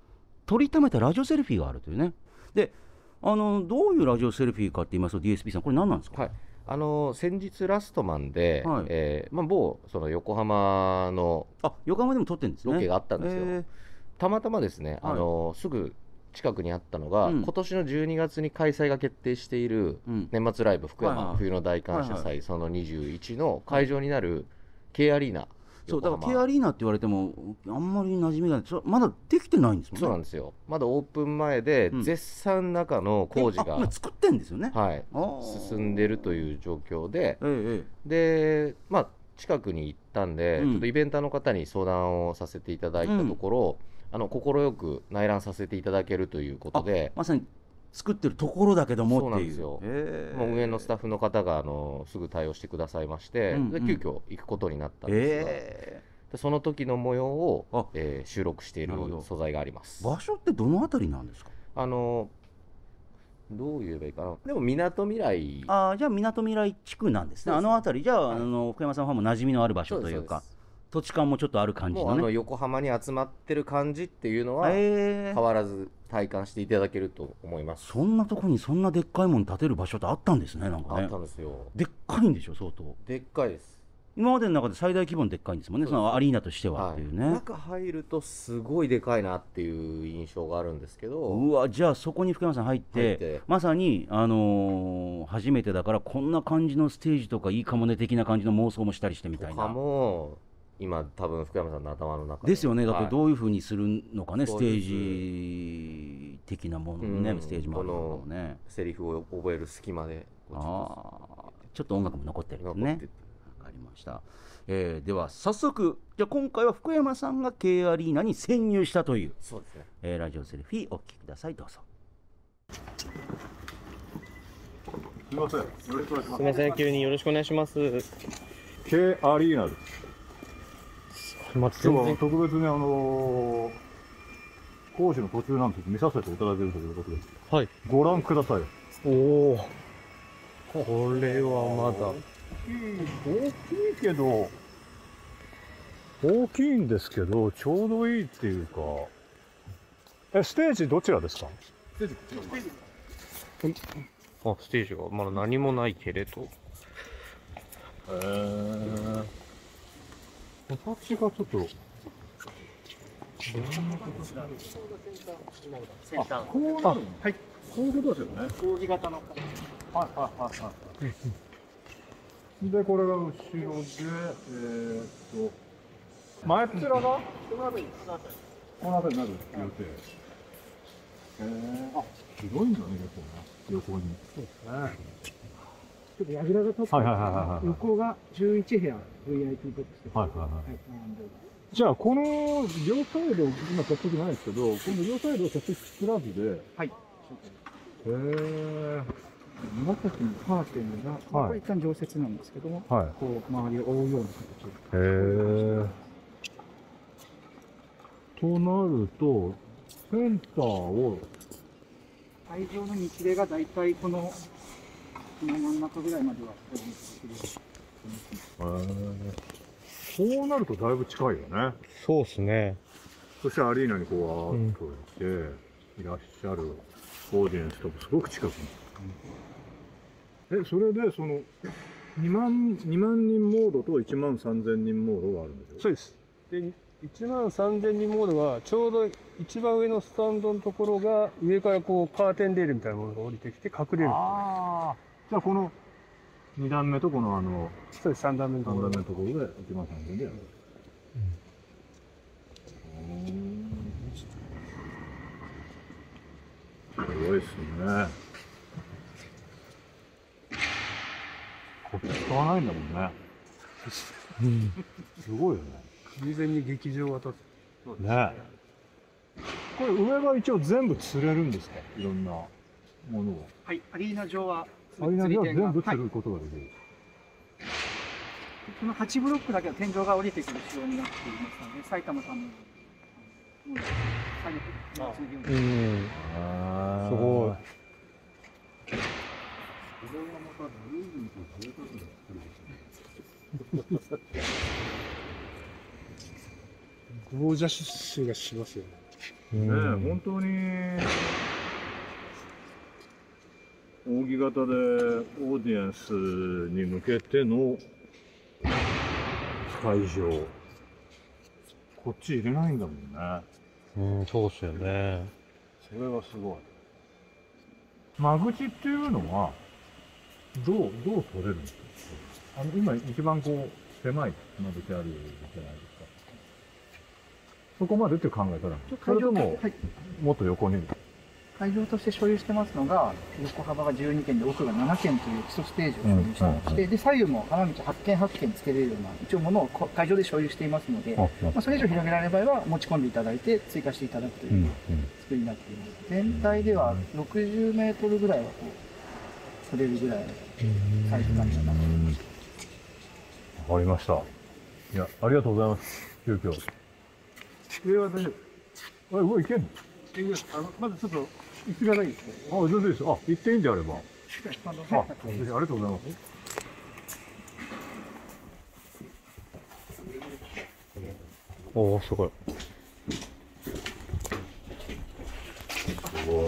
撮りためたラジオセルフィーがあるというねであのどういうラジオセルフィーかって言いますと DSP さんこれ何なんですか、はいあの先日、ラストマンで、はい、えー、まあ、某その横浜のあ横浜でも撮ってんです、ね、ロケがあったんですよ、えー、たまたまですね、あの、はい、すぐ近くにあったのが、うん、今年の12月に開催が決定している年末ライブ、うん、福山、はいはい、冬の大感謝祭、その21の会場になる K アリーナ、そうだから K アリーナって言われてもあんまり馴染みがないまだできてないんですもんねそうなんですよまだオープン前で、絶賛中の工事が、作ってんですよねはい進んでるという状況で、ええ、でまあ近くに行ったんで、うん、ちょっとイベントの方に相談をさせていただいたところ、うんあの快く内覧させていただけるということでまさに作ってるところだけどもっていうもう運営のスタッフの方があのすぐ対応してくださいまして、うんうん、急遽行くことになったんですが。その時の模様を、えー、収録している素材があります場所ってどの辺りなんですかあのどう言えばいいかなでもみなとみらいあじゃあみなとみらい地区なんですねあの辺りじゃああの福山さんファンも馴染みのある場所というか土地感もちょっとある感じの、ね,、横浜に集まってる感じっていうのは変わらず体感していただけると思いますそんなとこにそんなでっかいもの建てる場所ってあったんですねなんかねあったんですよでっかいんでしょ相当でっかいです今までの中で最大規模のでっかいんですもんねそのアリーナとしてはっていうね、はい、中入るとすごいでかいなっていう印象があるんですけどうわじゃあそこに福山さん入ってまさに、あのー、初めてだからこんな感じのステージとかいいかもね的な感じの妄想もしたりしてみたいなかも今多分福山さんの頭の中ですよねだってどういうふうにするのかね、はい、ステージ的なものね、うん、ステージもあるのねセリフを覚える隙間であちょっと音楽も残ってるんですね分かりました、えー、では早速じゃあ今回は福山さんが K アリーナに潜入したというそうですね、えー、ラジオセルフィーお聞きくださいどうぞすみませんよろしくお願いしますすみません急によろしくお願いします K アリーナですまあ、今日は特別にあのー、工事の途中なんですけど、見させていただけるということで、はい、ご覧ください。おお、これはまだ。大きい大きいけど、大きいんですけど、ちょうどいいっていうか、え、ステージどちらですかステージこあ、ステージがまだ何もないけれど。へえー。形がちょっと。こうなるはい。こういうことですよね。扇形の。はいはいはいはい。で、これが後ろで、えー、っと。前っ面が。この辺りになる予定。えー、あ、広いんだね、結構ね。横に。そうですね。ちょっと櫓が立ってる向こうが11部屋 VIP ボックスです。はいはいはい。じゃあ、この両サイド、今接触ないですけど、この両サイド接触作らずで。はい。へえー。紫のカーテンが、はい、これ一旦常設なんですけども、はい、こう周りを覆うような形へえー。となると、センターを会場の日程が大体このの真ん中ぐらいまではそうなるとだいぶ近いよねそうですねそしてアリーナにこうあーっといて、いらっしゃるオーディエンスともすごく近くに、うん、えそれでその2万二万人モードと1万3000人モードがあるんですよ。そうですで1万3000人モードはちょうど一番上のスタンドのところが上からこうカーテンレールみたいなものが降りてきて隠れるああじゃあこの二段目とこのあの三段目のとこ段目のところで行きますんでね。すごいっすねこれ使わないんだもんね、すごいよね完全に劇場渡ねねこれ上は一応全部釣れるんですかいろんなものをはいアリーナ上はアリーナは全部釣ることができる、この八ブロックだけは天井が降りてくる仕様になっていますので埼玉さんすごい。これはまたと贅沢ゴージャスがしますよね。ねえ、本当に。扇形でオーディエンスに向けての会場こっち入れないんだもんねうんそうっすよねそれはすごい間口っていうのはどうどう取れるんですかあの今一番こう狭い間口あるじゃないですかそこまでっていう考え方それとも、はい、もっと横に会場として所有してますのが横幅が12軒で奥が7軒という基礎ステージを所有してまして、で左右も花道8軒8軒つけれるような一応ものを会場で所有していますので、まあ、それ以上広げられる場合は持ち込んでいただいて追加していただくという作りになっています、全体では60メートルぐらいはこう取れるぐらいのサイズになったなと思いますわかりましたいやありがとうございます急遽上は大丈夫あれ上いけんのまずちょっといきないですね。あ、上手です。あ、行っていいんであれば。あ、ありがとうございます。おお、すごい。すごい。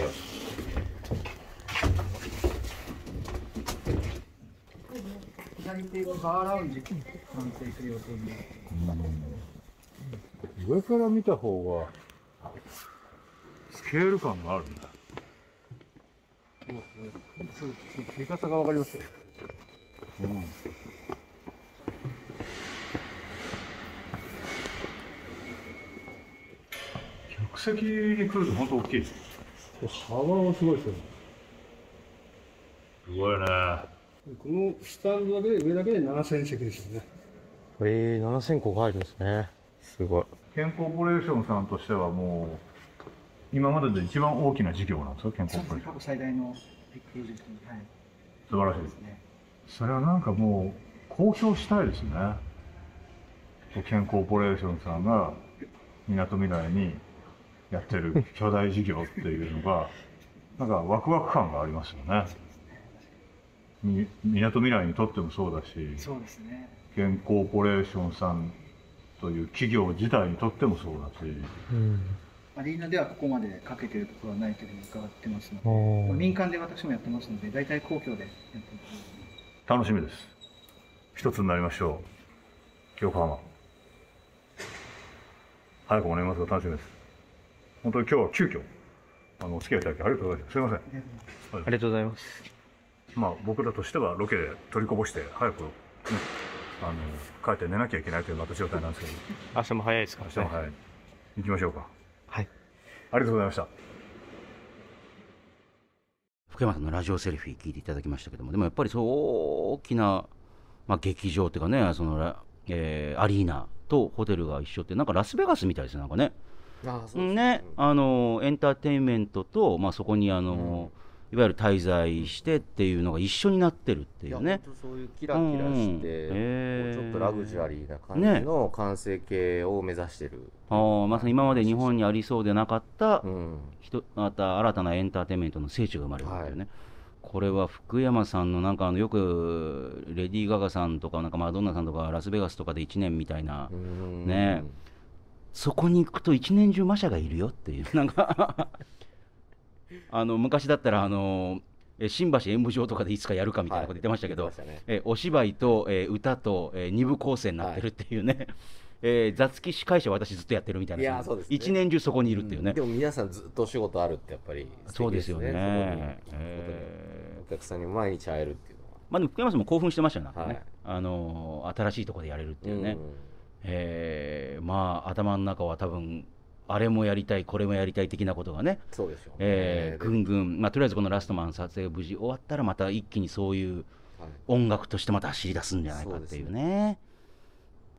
上から見た方がスケール感があるんだでかさがわかりますうん。客席に来ると本当大きいです。幅はすごいですよ、ね。すごいね。このスタンドだけで上だけで七千席ですよね。ええー、7 0個入るんですね。すごい。健康コーポレーションさんとしてはもう。今までで一番大きな事業なんですか健康プロジェクト過去最大のビッグプロジェクトに、はい、素晴らしいですねそれはなんかもう公表したいですね健康ポレーションさんがみなとみらいにやってる巨大事業っていうのが なんかワクワク感がありますよねみなとみらいにとってもそうだしそうですね健康ポレーションさんという企業自体にとってもそうだし、うんアリーナではここまでかけてるところはないというふうに伺ってますので、民間で私もやってますので、大体公共でやってます。楽しみです。一つになりましょう。横浜。早くもなりますが楽しみです。本当に今日は急遽、あの、お付き合いいただきありがとうございます。すみません。ありがとうございます。まあ、僕らとしてはロケで取りこぼして、早く、ね、あの、帰って寝なきゃいけないというまた状態なんですけど。明日も早いですか明日も早い。行きましょうか。ありがとうございました福山さんのラジオセルフィー聞いていただきましたけどもでもやっぱりそう大きな、まあ、劇場っていうかねその、えー、アリーナとホテルが一緒ってなんかラスベガスみたいですねなんかね。ああね、あのエンターテインメントと、まあ、そこにあの、うんいわゆる滞在してっていうのが一緒になってるっていうねそういうキラキラして、うん、えー、ちょっとラグジュアリーな感じの完成形を目指してる、ね、あまさに今まで日本にありそうでなかった、うん、また新たなエンターテインメントの聖地が生まれるっていうね、はいこれは福山さんのなんかあのよくレディー・ガガさんとかなんかマドンナさんとかラスベガスとかで1年みたいなねそこに行くと一年中マシャがいるよっていうなんかあの昔だったらあの新橋演舞場とかでいつかやるかみたいなこと言ってましたけど、はいね、えお芝居と、え歌と、え2部構成になってるっていうね、はい、えー、座付き司会者私ずっとやってるみたいな一、ね、年中そこにいるっていうね、うん、でも皆さんずっとお仕事あるってやっぱり、ね、そうですよね、えー、お客さんに毎日会えるっていうのはまあでも福山さんも興奮してましたよね、はい、あのー、新しいところでやれるっていうね、うん、えー、まあ頭の中は多分あれもやりたいこれもやりたい的なことがねそうですよえー、ぐんぐん、まあ、とりあえずこの「ラストマン」撮影無事終わったらまた一気にそういう音楽としてまた走り出すんじゃないかっていうね。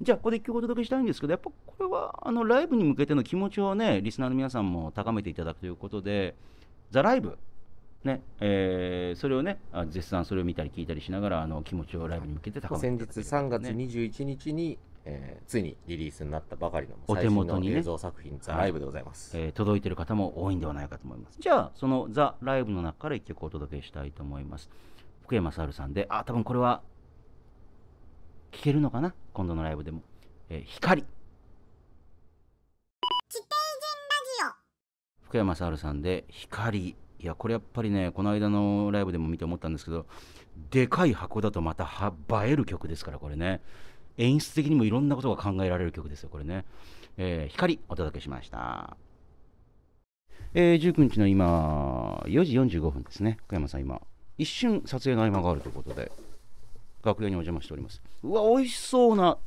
じゃあここで1曲お届けしたいんですけどやっぱこれはあのライブに向けての気持ちをねリスナーの皆さんも高めていただくということで「ザライブねえー、それをね絶賛それを見たり聞いたりしながらあの気持ちをライブに向けて高めていただ、ね、先日3月21日に、えー、ついにリリースになったばかりの最新の映像作品、ね、ザ・ライブでございます、えー、届いてる方も多いんではないかと思いますじゃあそのザ・ライブの中から1曲お届けしたいと思います福山雅治さんであ多分これは聴けるのかな今度のライブでも、えー、光福山さるさんで光いやこれやっぱりねこの間のライブでも見て思ったんですけどでかい箱だとまた映える曲ですからこれね演出的にもいろんなことが考えられる曲ですよこれね、えー、光お届けしましたえー、19日の今、4時45分ですね。福山さん、今、一瞬撮影の合間があるということで、楽屋にお邪魔しております。うわ、美味しそうな、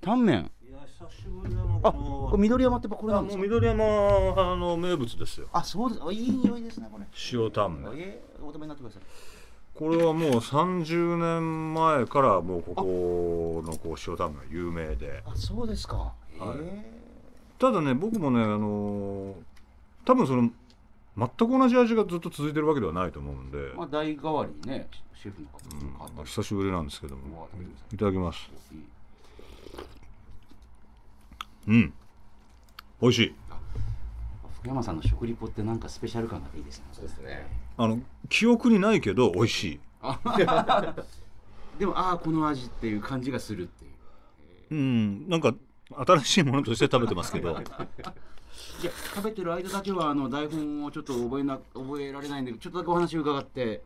タンメン。いや久しぶりだなあ、これ緑山ってこれなんですか。緑山あの名物ですよ。あ、そうです。いい匂いですねこれ。塩タンメン。えお食べになってください。これはもう30年前からもうここのこう塩タンが有名であそうですか、はい、ただね僕もねあの多分その全く同じ味がずっと続いてるわけではないと思うんで、まあ、代替わりねシェフの方が、うん、久しぶりなんですけどもいただきますうん美味しい福山さんの食リポってなんかスペシャル感がいいですね。そうですね。あの記憶にないけど美味しい。でもああこの味っていう感じがするっていう。うん、なんか新しいものとして食べてますけど。いや食べてる間だけはあの台本をちょっと覚えな覚えられないんでちょっとだけお話を伺って、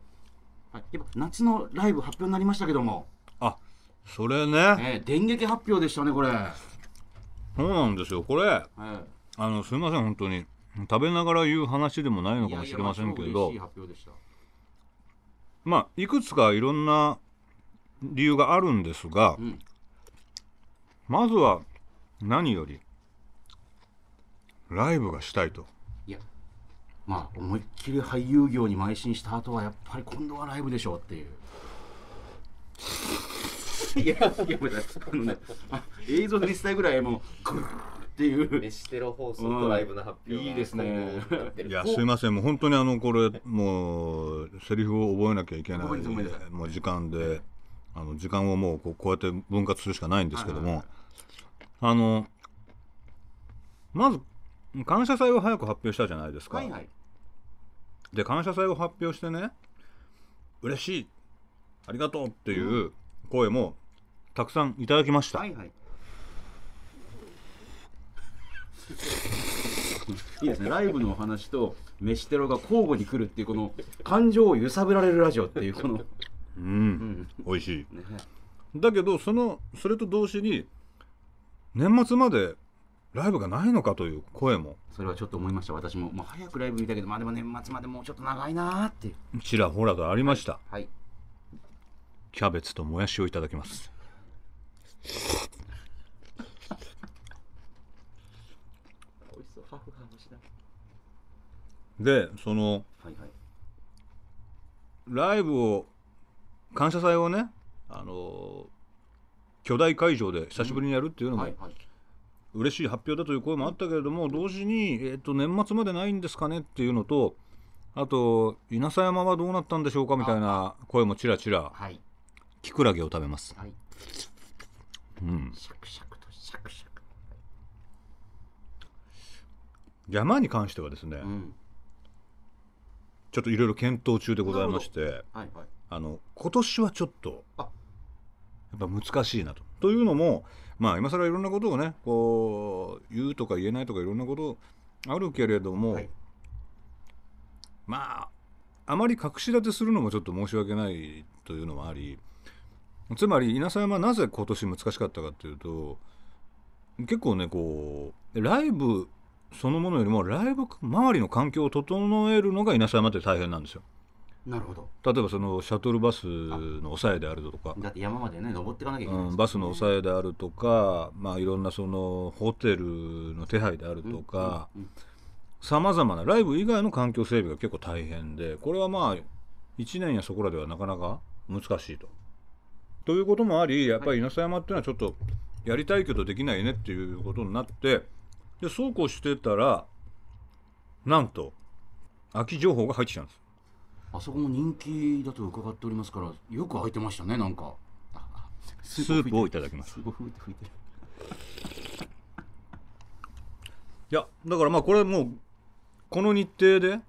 はい、やっぱ夏のライブ発表になりましたけども。あ、それね。えー、電撃発表でしたねこれ。そうなんですよこれ。えー、あのすみません本当に。食べながら言う話でもないのかもしれませんけどまあいくつかいろんな理由があるんですが、うん、まずは何よりライブがしたいとまあ思いっきり俳優業に邁進した後はやっぱり今度はライブでしょうっていう。いや、いや、あのね、あ映像で実際ぐらいもう、ぐーっていう飯テロ放送とライブの発表いいですねいやすいませんもう本当にあのこれもうセリフを覚えなきゃいけないもう時間であの時間をもうこうこうやって分割するしかないんですけどもあのまず感謝祭を早く発表したじゃないですか、はいはい、で感謝祭を発表してね嬉しいありがとうっていう声もたくさんいただきました、はいはい いいですねライブのお話と飯テロが交互に来るっていうこの感情を揺さぶられるラジオっていうこのうん、美味しい、ねだけどそのそれと同時に年末までライブがないのかという声もそれはちょっと思いました私も、まあ、早くライブ見たけどまあでも年末までもうちょっと長いなーっていうちらほらとありました、はいキャベツともやしをいただきますでその、はいはい、ライブを感謝祭をねあの巨大会場で久しぶりにやるっていうのも、うんはいはい、嬉しい発表だという声もあったけれども同時に、えーと、年末までないんですかねっていうのとあと稲佐山はどうなったんでしょうかみたいな声もちらちら、はい、キクラゲを食べます、はい、うん、シャクシャクとシャクシャク山に関してはですね、うんちょっといろいろ検討中でございまして、はいはい、あの今年はちょっとやっぱ難しいなと。というのも、まあ、今更いろんなことをねこう言うとか言えないとかいろんなことあるけれども、はい、まああまり隠し立てするのもちょっと申し訳ないというのもありつまり稲佐山なぜ今年難しかったかというと結構ねこうライブそのものよりもライブ周りの環境を整えるのが稲佐山って大変なんですよ。なるほど例えばそのシャトルバスの抑えであるとかだって山までね登っていかなきゃいけない、ねうん、バスの抑えであるとか、まあ、いろんなそのホテルの手配であるとかさまざまなライブ以外の環境整備が結構大変でこれはまあ1年やそこらではなかなか難しいと。ということもありやっぱり稲佐山っていうのはちょっとやりたいけどできないねっていうことになって。でそうこうしてたらなんと空き情報が入ってきたんですあそこも人気だと伺っておりますからよく空いてましたねなんかスープをいただきます いやだからまあこれもうこの日程で、はい、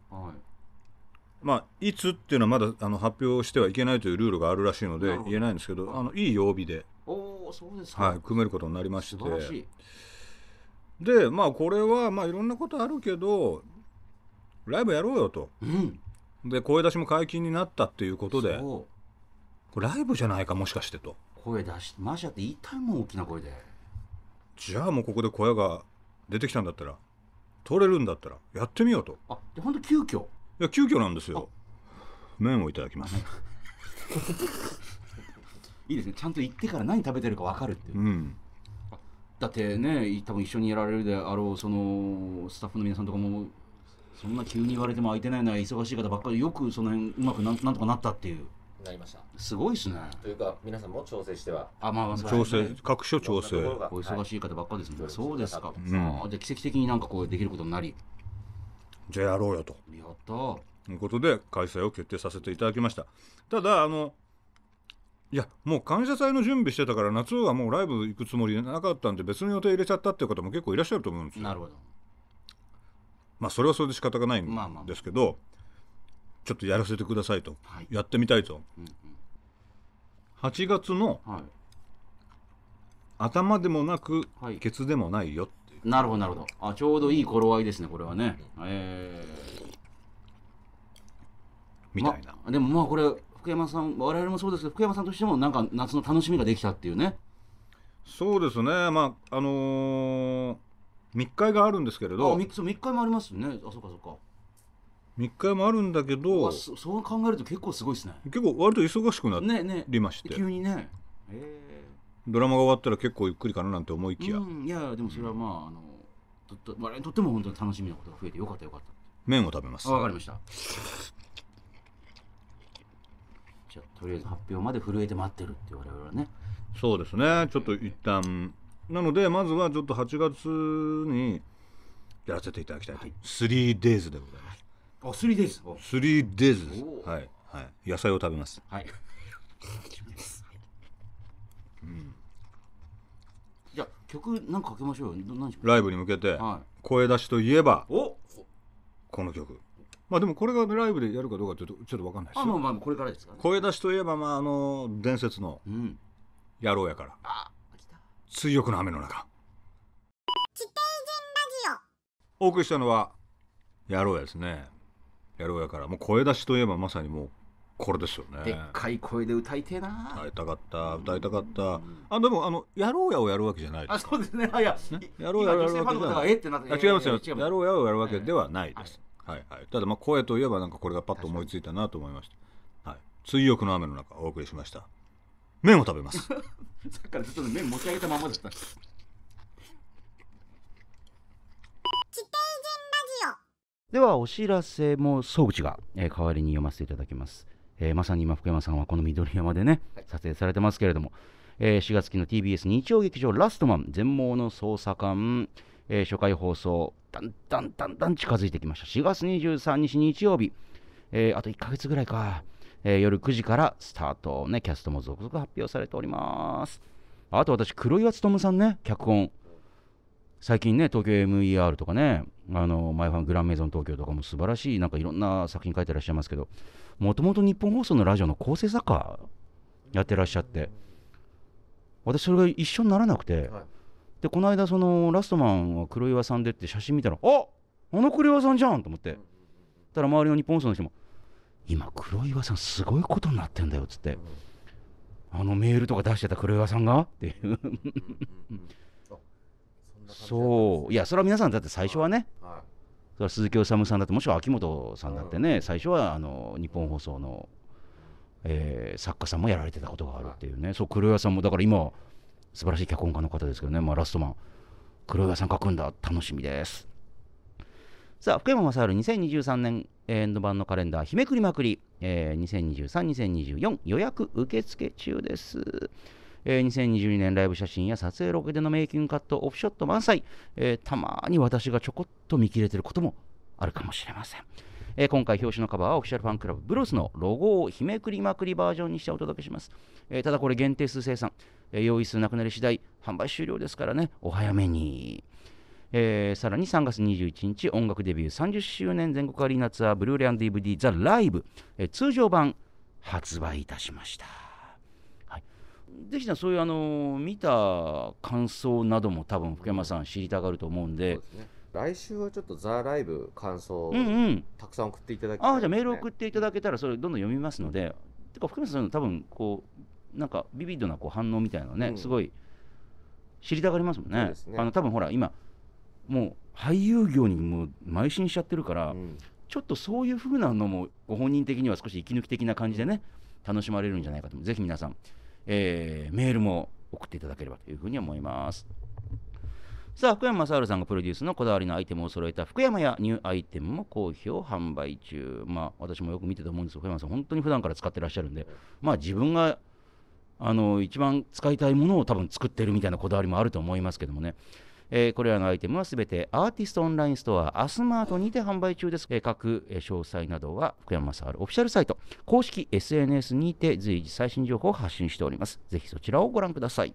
まあ、いつっていうのはまだあの発表してはいけないというルールがあるらしいので言えないんですけどあのいい曜日でおそうですか、はい、組めることになりましてでまあこれはまあいろんなことあるけどライブやろうよと、うん、で声出しも解禁になったっていうことでこれライブじゃないかもしかしてと声出してマジャって言いたいもん大きな声でじゃあもうここで小屋が出てきたんだったら取れるんだったらやってみようとあで本当急遽いや急遽なんですよ麺をいただきます いいですねちゃんと行ってから何食べてるか分かるっていう、うんだってね多分一緒にやられるであろうそのスタッフの皆さんとかもそんな急に言われても空いてないな忙しい方ばっかりよくその辺うまくなんなんとかなったっていうなりましたすごいですねというか皆さんも調整してはあまあまあ調整各所調整お忙しい方ばっかりですもん、はい、そうですか、うん、あで奇跡的になんかこうできることになりじゃあやろうよとやったということで開催を決定させていただきましたただあのいやもう感謝祭の準備してたから夏はもうライブ行くつもりなかったんで別の予定入れちゃったっていう方も結構いらっしゃると思うんですよなるほどまあそれはそれで仕方がないんですけど、まあまあ、ちょっとやらせてくださいと、はい、やってみたいと、うんうん、8月の、はい、頭でもなく、はい、ケツでもないよっていうなるほどなるほどあちょうどいい頃合いですねこれはね、うん、えーみたいな、ま、でもまあこれ福山さん我々もそうですけど福山さんとしてもなんか夏の楽しみができたっていうねそうですねまああのー、密会があるんですけれど密会もありますねあそうかそうか密会もあるんだけどそう考えると結構すごいですね結構割と忙しくなりまして、ねね、急にね、えドラマが終わったら結構ゆっくりかななんて思いきや、うん、いやでもそれはまあ、あのとと我々にとっても本当に楽しみなことが増えてよかったよかった麺を食べますわかりましたじゃとりあえず発表まで震えて待ってるって我々はねそうですねちょっと一旦なのでまずはちょっと8月にやらせていただきたいと、はい、3days でございますあ 3days 3days ですはいはい野菜を食べますはい うんじゃあ曲なんかかけましょうよ何ライブに向けて声出しといえばこの曲まあでもこれがライブでやるかどうかちょっとちょっとわかんないですよ。あまあまあこれからですかね、声出しといえばまああの伝説の野郎やから。うん、あ来た。水浴の雨の中。地底人ラジオ。お送りしたのは野郎やですね。野郎やからもう声出しといえばまさにもうこれですよね。でっかい声で歌いてえな。歌いたかった歌いたかった。あでもあの野郎やをやるわけじゃないですあそうですね。あいや、ね、野郎やをやるわけじゃない。違いますよ。野郎やをやるわけではないです。はいはいはい、ただまあ声といえばなんかこれがパッと思いついたなと思いましたはい追憶の雨の中お送りしました麺を食べます さっきからずっと麺持ち上げたままだったんですではお知らせも総口が、えー、代わりに読ませていただきます、えー、まさに今福山さんはこの緑山でね、撮影されてますけれども、えー、4月期の TBS 日曜劇場「ラストマン全盲の捜査官」えー、初回放送、だんだんだんだん近づいてきました。4月23日日曜日、えー、あと1ヶ月ぐらいか、えー、夜9時からスタート、ね、キャストも続々発表されております。あと私、黒岩勉さんね、脚本。最近ね、東京 MER とかね、あの、マイファングランメゾン東京とかも素晴らしい、なんかいろんな作品書いてらっしゃいますけど、もともと日本放送のラジオの構成作家やってらっしゃって、私、それが一緒にならなくて、はいでこの間そのラストマンは黒岩さんでって写真見たらああの黒岩さんじゃんと思ってたら周りの日本放送の人も今黒岩さんすごいことになってんだよっつって、あのメールとか出してた黒岩さんがっていうそういやそれは皆さんだって最初はね、それは鈴木治さんだってもしくは秋元さんだってね、最初はあの日本放送の、え作家さんもやられてたことがあるっていうね、そう黒岩さんもだから今素晴らしい脚本家の方ですけどね、まあ、ラストマン黒岩さん書くんだ楽しみですさあ福山雅治2023年エンド版のカレンダー日めくりまくり、えー、2023-2024予約受付中ですえー、2022年ライブ写真や撮影ロケでのメイキングカット、オフショット満載、えー、たまに私がちょこっと見切れてることもあるかもしれません。えー、今回表紙のカバーはオフィシャルファンクラブブロスのロゴを日めくりまくりバージョンにしてお届けします、えー、ただこれ限定数生産、用意数なくなり次第販売終了ですからねお早めに。えー、さらに3月21日音楽デビュー30周年全国アリーナツアーブルーレアン &DVD ザ・ライブ、えー、通常版発売いたしました。ぜひそういう、あの見た感想なども多分福山さん知りたがると思うんで。うでね、来週はちょっとザ・ライブ感想、うんうん、たくさん送っていただきたい、ね、あじゃあメール送っていただけたらそれどんどん読みますので、てか福山さん多分こうなんかビビッドなこう反応みたいなね、うん、すごい知りたがりますもんね。ねあの多分ほら今もう俳優業にもう邁進しちゃってるから、うん、ちょっとそういうふうなのもご本人的には少し息抜き的な感じでね楽しまれるんじゃないかとぜひ皆さん、えー、メールも送っていただければというふうに思います。さあ福山雅治さんがプロデュースのこだわりのアイテムを揃えた福山屋ニューアイテムも好評販売中まあ私もよく見てと思うんですが福山さん本当に普段から使ってらっしゃるんでまあ自分があの一番使いたいものを多分作ってるみたいなこだわりもあると思いますけどもね。えー、これらのアイテムはすべてアーティストオンラインストア、アスマートにて販売中です。えー、各詳細などは福山雅治オフィシャルサイト、公式 SNS にて随時最新情報を発信しております。ぜひそちらをご覧ください。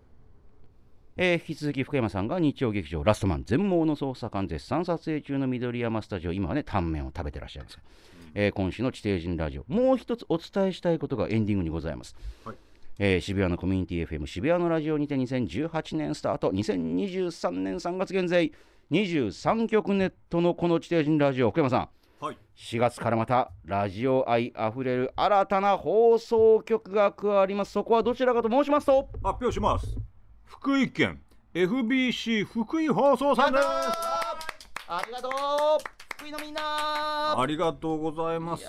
えー、引き続き福山さんが日曜劇場「ラストマン全盲の捜査官」絶賛撮影中の緑山スタジオ今はねタンメンを食べてらっしゃいます、えー、今週の「地底人ラジオ」もう一つお伝えしたいことがエンディングにございます、はいえー、渋谷のコミュニティ FM 渋谷のラジオにて2018年スタート2023年3月現在23局ネットのこの地底人ラジオ福山さんはい、4月からまたラジオ愛あふれる新たな放送局が加わりますそこはどちらかと申しますと発表します福井県 FBC 福井放送さんですありがとう福井のみんなありがとうございます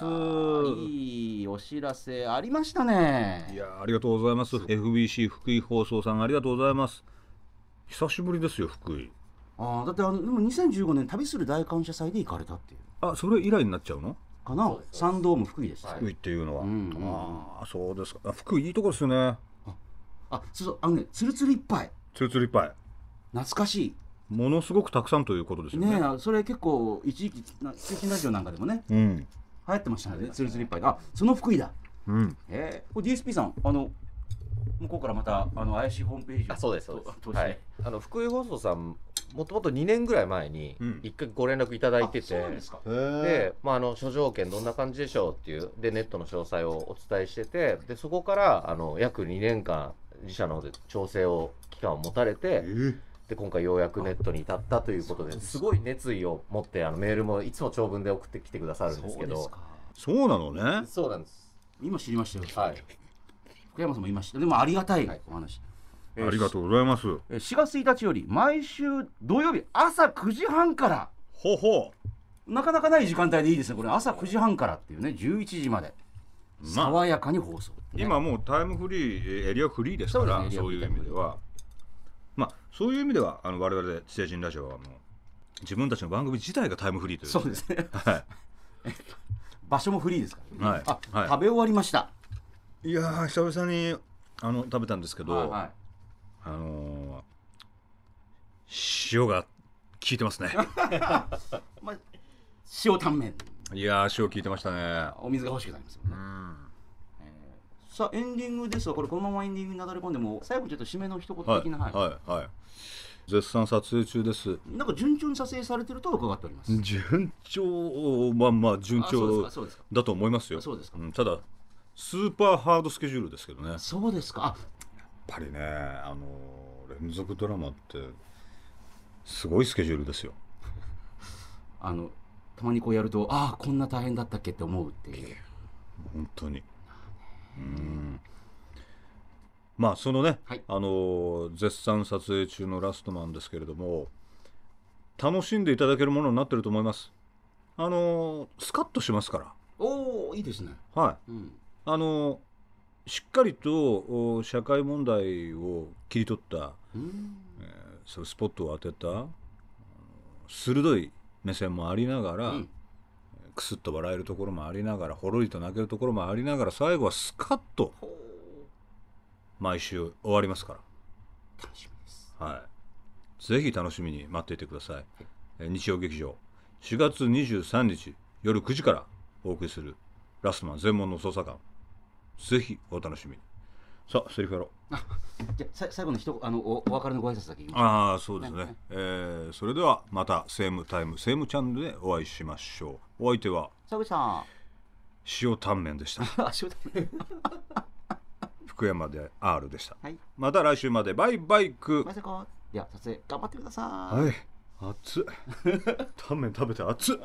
いいお知らせありましたねいやありがとうございます FBC 福井放送さんありがとうございます久しぶりですよ福井ああだってあのでも2015年旅する大感謝祭で行かれたっていうあそれ以来になっちゃうのかな参道も福井です、は福井っていうのは、うんうん、ああそうですか福井いいとこですねあそうそうあのねつるつるいっぱいつるつるいっぱい懐かしいものすごくたくさんということですよね。ねそれ結構一時期な通勤ラジオなんかでもね、うん、流行ってましたね。つるつるいっぱい。あ、その福井だ。うん。えー、これ DSP さんあの向こうからまたあの怪しいホームページあそうですそうです。はい。あの福井放送さんもともと2年ぐらい前に1回ご連絡いただいてて、うん、でまあ、あの諸条件どんな感じでしょうっていうでネットの詳細をお伝えしててでそこからあの約2年間自社の方で調整を期間を持たれて。えー今回ようやくネットに至ったということですごい熱意を持ってあのメールもいつも長文で送ってきてくださるんですけどそうなのねそうなんです今知りましたよ、はい、福山さんも言いましたでもありがたいお話、はい、ありがとうございます4月1日より毎週土曜日朝9時半からほほなかなかない時間帯でいいですねこれ朝9時半からっていうね11時まで爽やかに放送、まあ今もうタイムフリーエリアフリーですからそう、ね,、いう意味では。そういう意味ではあの我々で「地底人ラジオ」はもう自分たちの番組自体がタイムフリーというそうですね、はい、場所もフリーですからね、はい、あ、はい、食べ終わりましたいや久々にあの食べたんですけど、はいはい、あのー、塩が効いてますね、まあ、塩タンメンいや塩効いてましたねお水が欲しくなりますよね、うんさあエンディングですがこれこのままエンディングに流れ込んでも最後ちょっと締めの一言的なはいはい、はい絶賛撮影中ですなんか順調に撮影されてると伺っております順調まあまあ順調だと思いますよそうですか、うん、ただスーパーハードスケジュールですけどねそうですかやっぱりねあの連続ドラマってすごいスケジュールですよ あのたまにこうやるとああこんな大変だったっけって思うっていう本当にうんまあそのね、はい、あの絶賛撮影中のラストマンですけれども楽しんでいただけるものになってると思いますあのスカッとしますからおおいいですねはい、うん、あのしっかりと社会問題を切り取った、うん、えー、そスポットを当てた鋭い目線もありながら、うんくすっと笑えるところもありながらほろりと泣けるところもありながら最後はスカッと毎週終わりますから楽しみですはいぜひ楽しみに待っていてください、はい、え日曜劇場4月23日夜9時からお送りする「ラストマン全問の捜査官」ぜひお楽しみにさあセリフやろうじゃあ最後の一あのおお別れのご挨拶だけああそうですね、はい、えー、それではまたセームタイムセームチャンネルでお会いしましょうお相手は佐口さん塩タンメンでした 塩タンメン 福山で R でした、はい、また来週までバイバイクまさかいや撮影頑張ってくださいはい熱タンメン食べて熱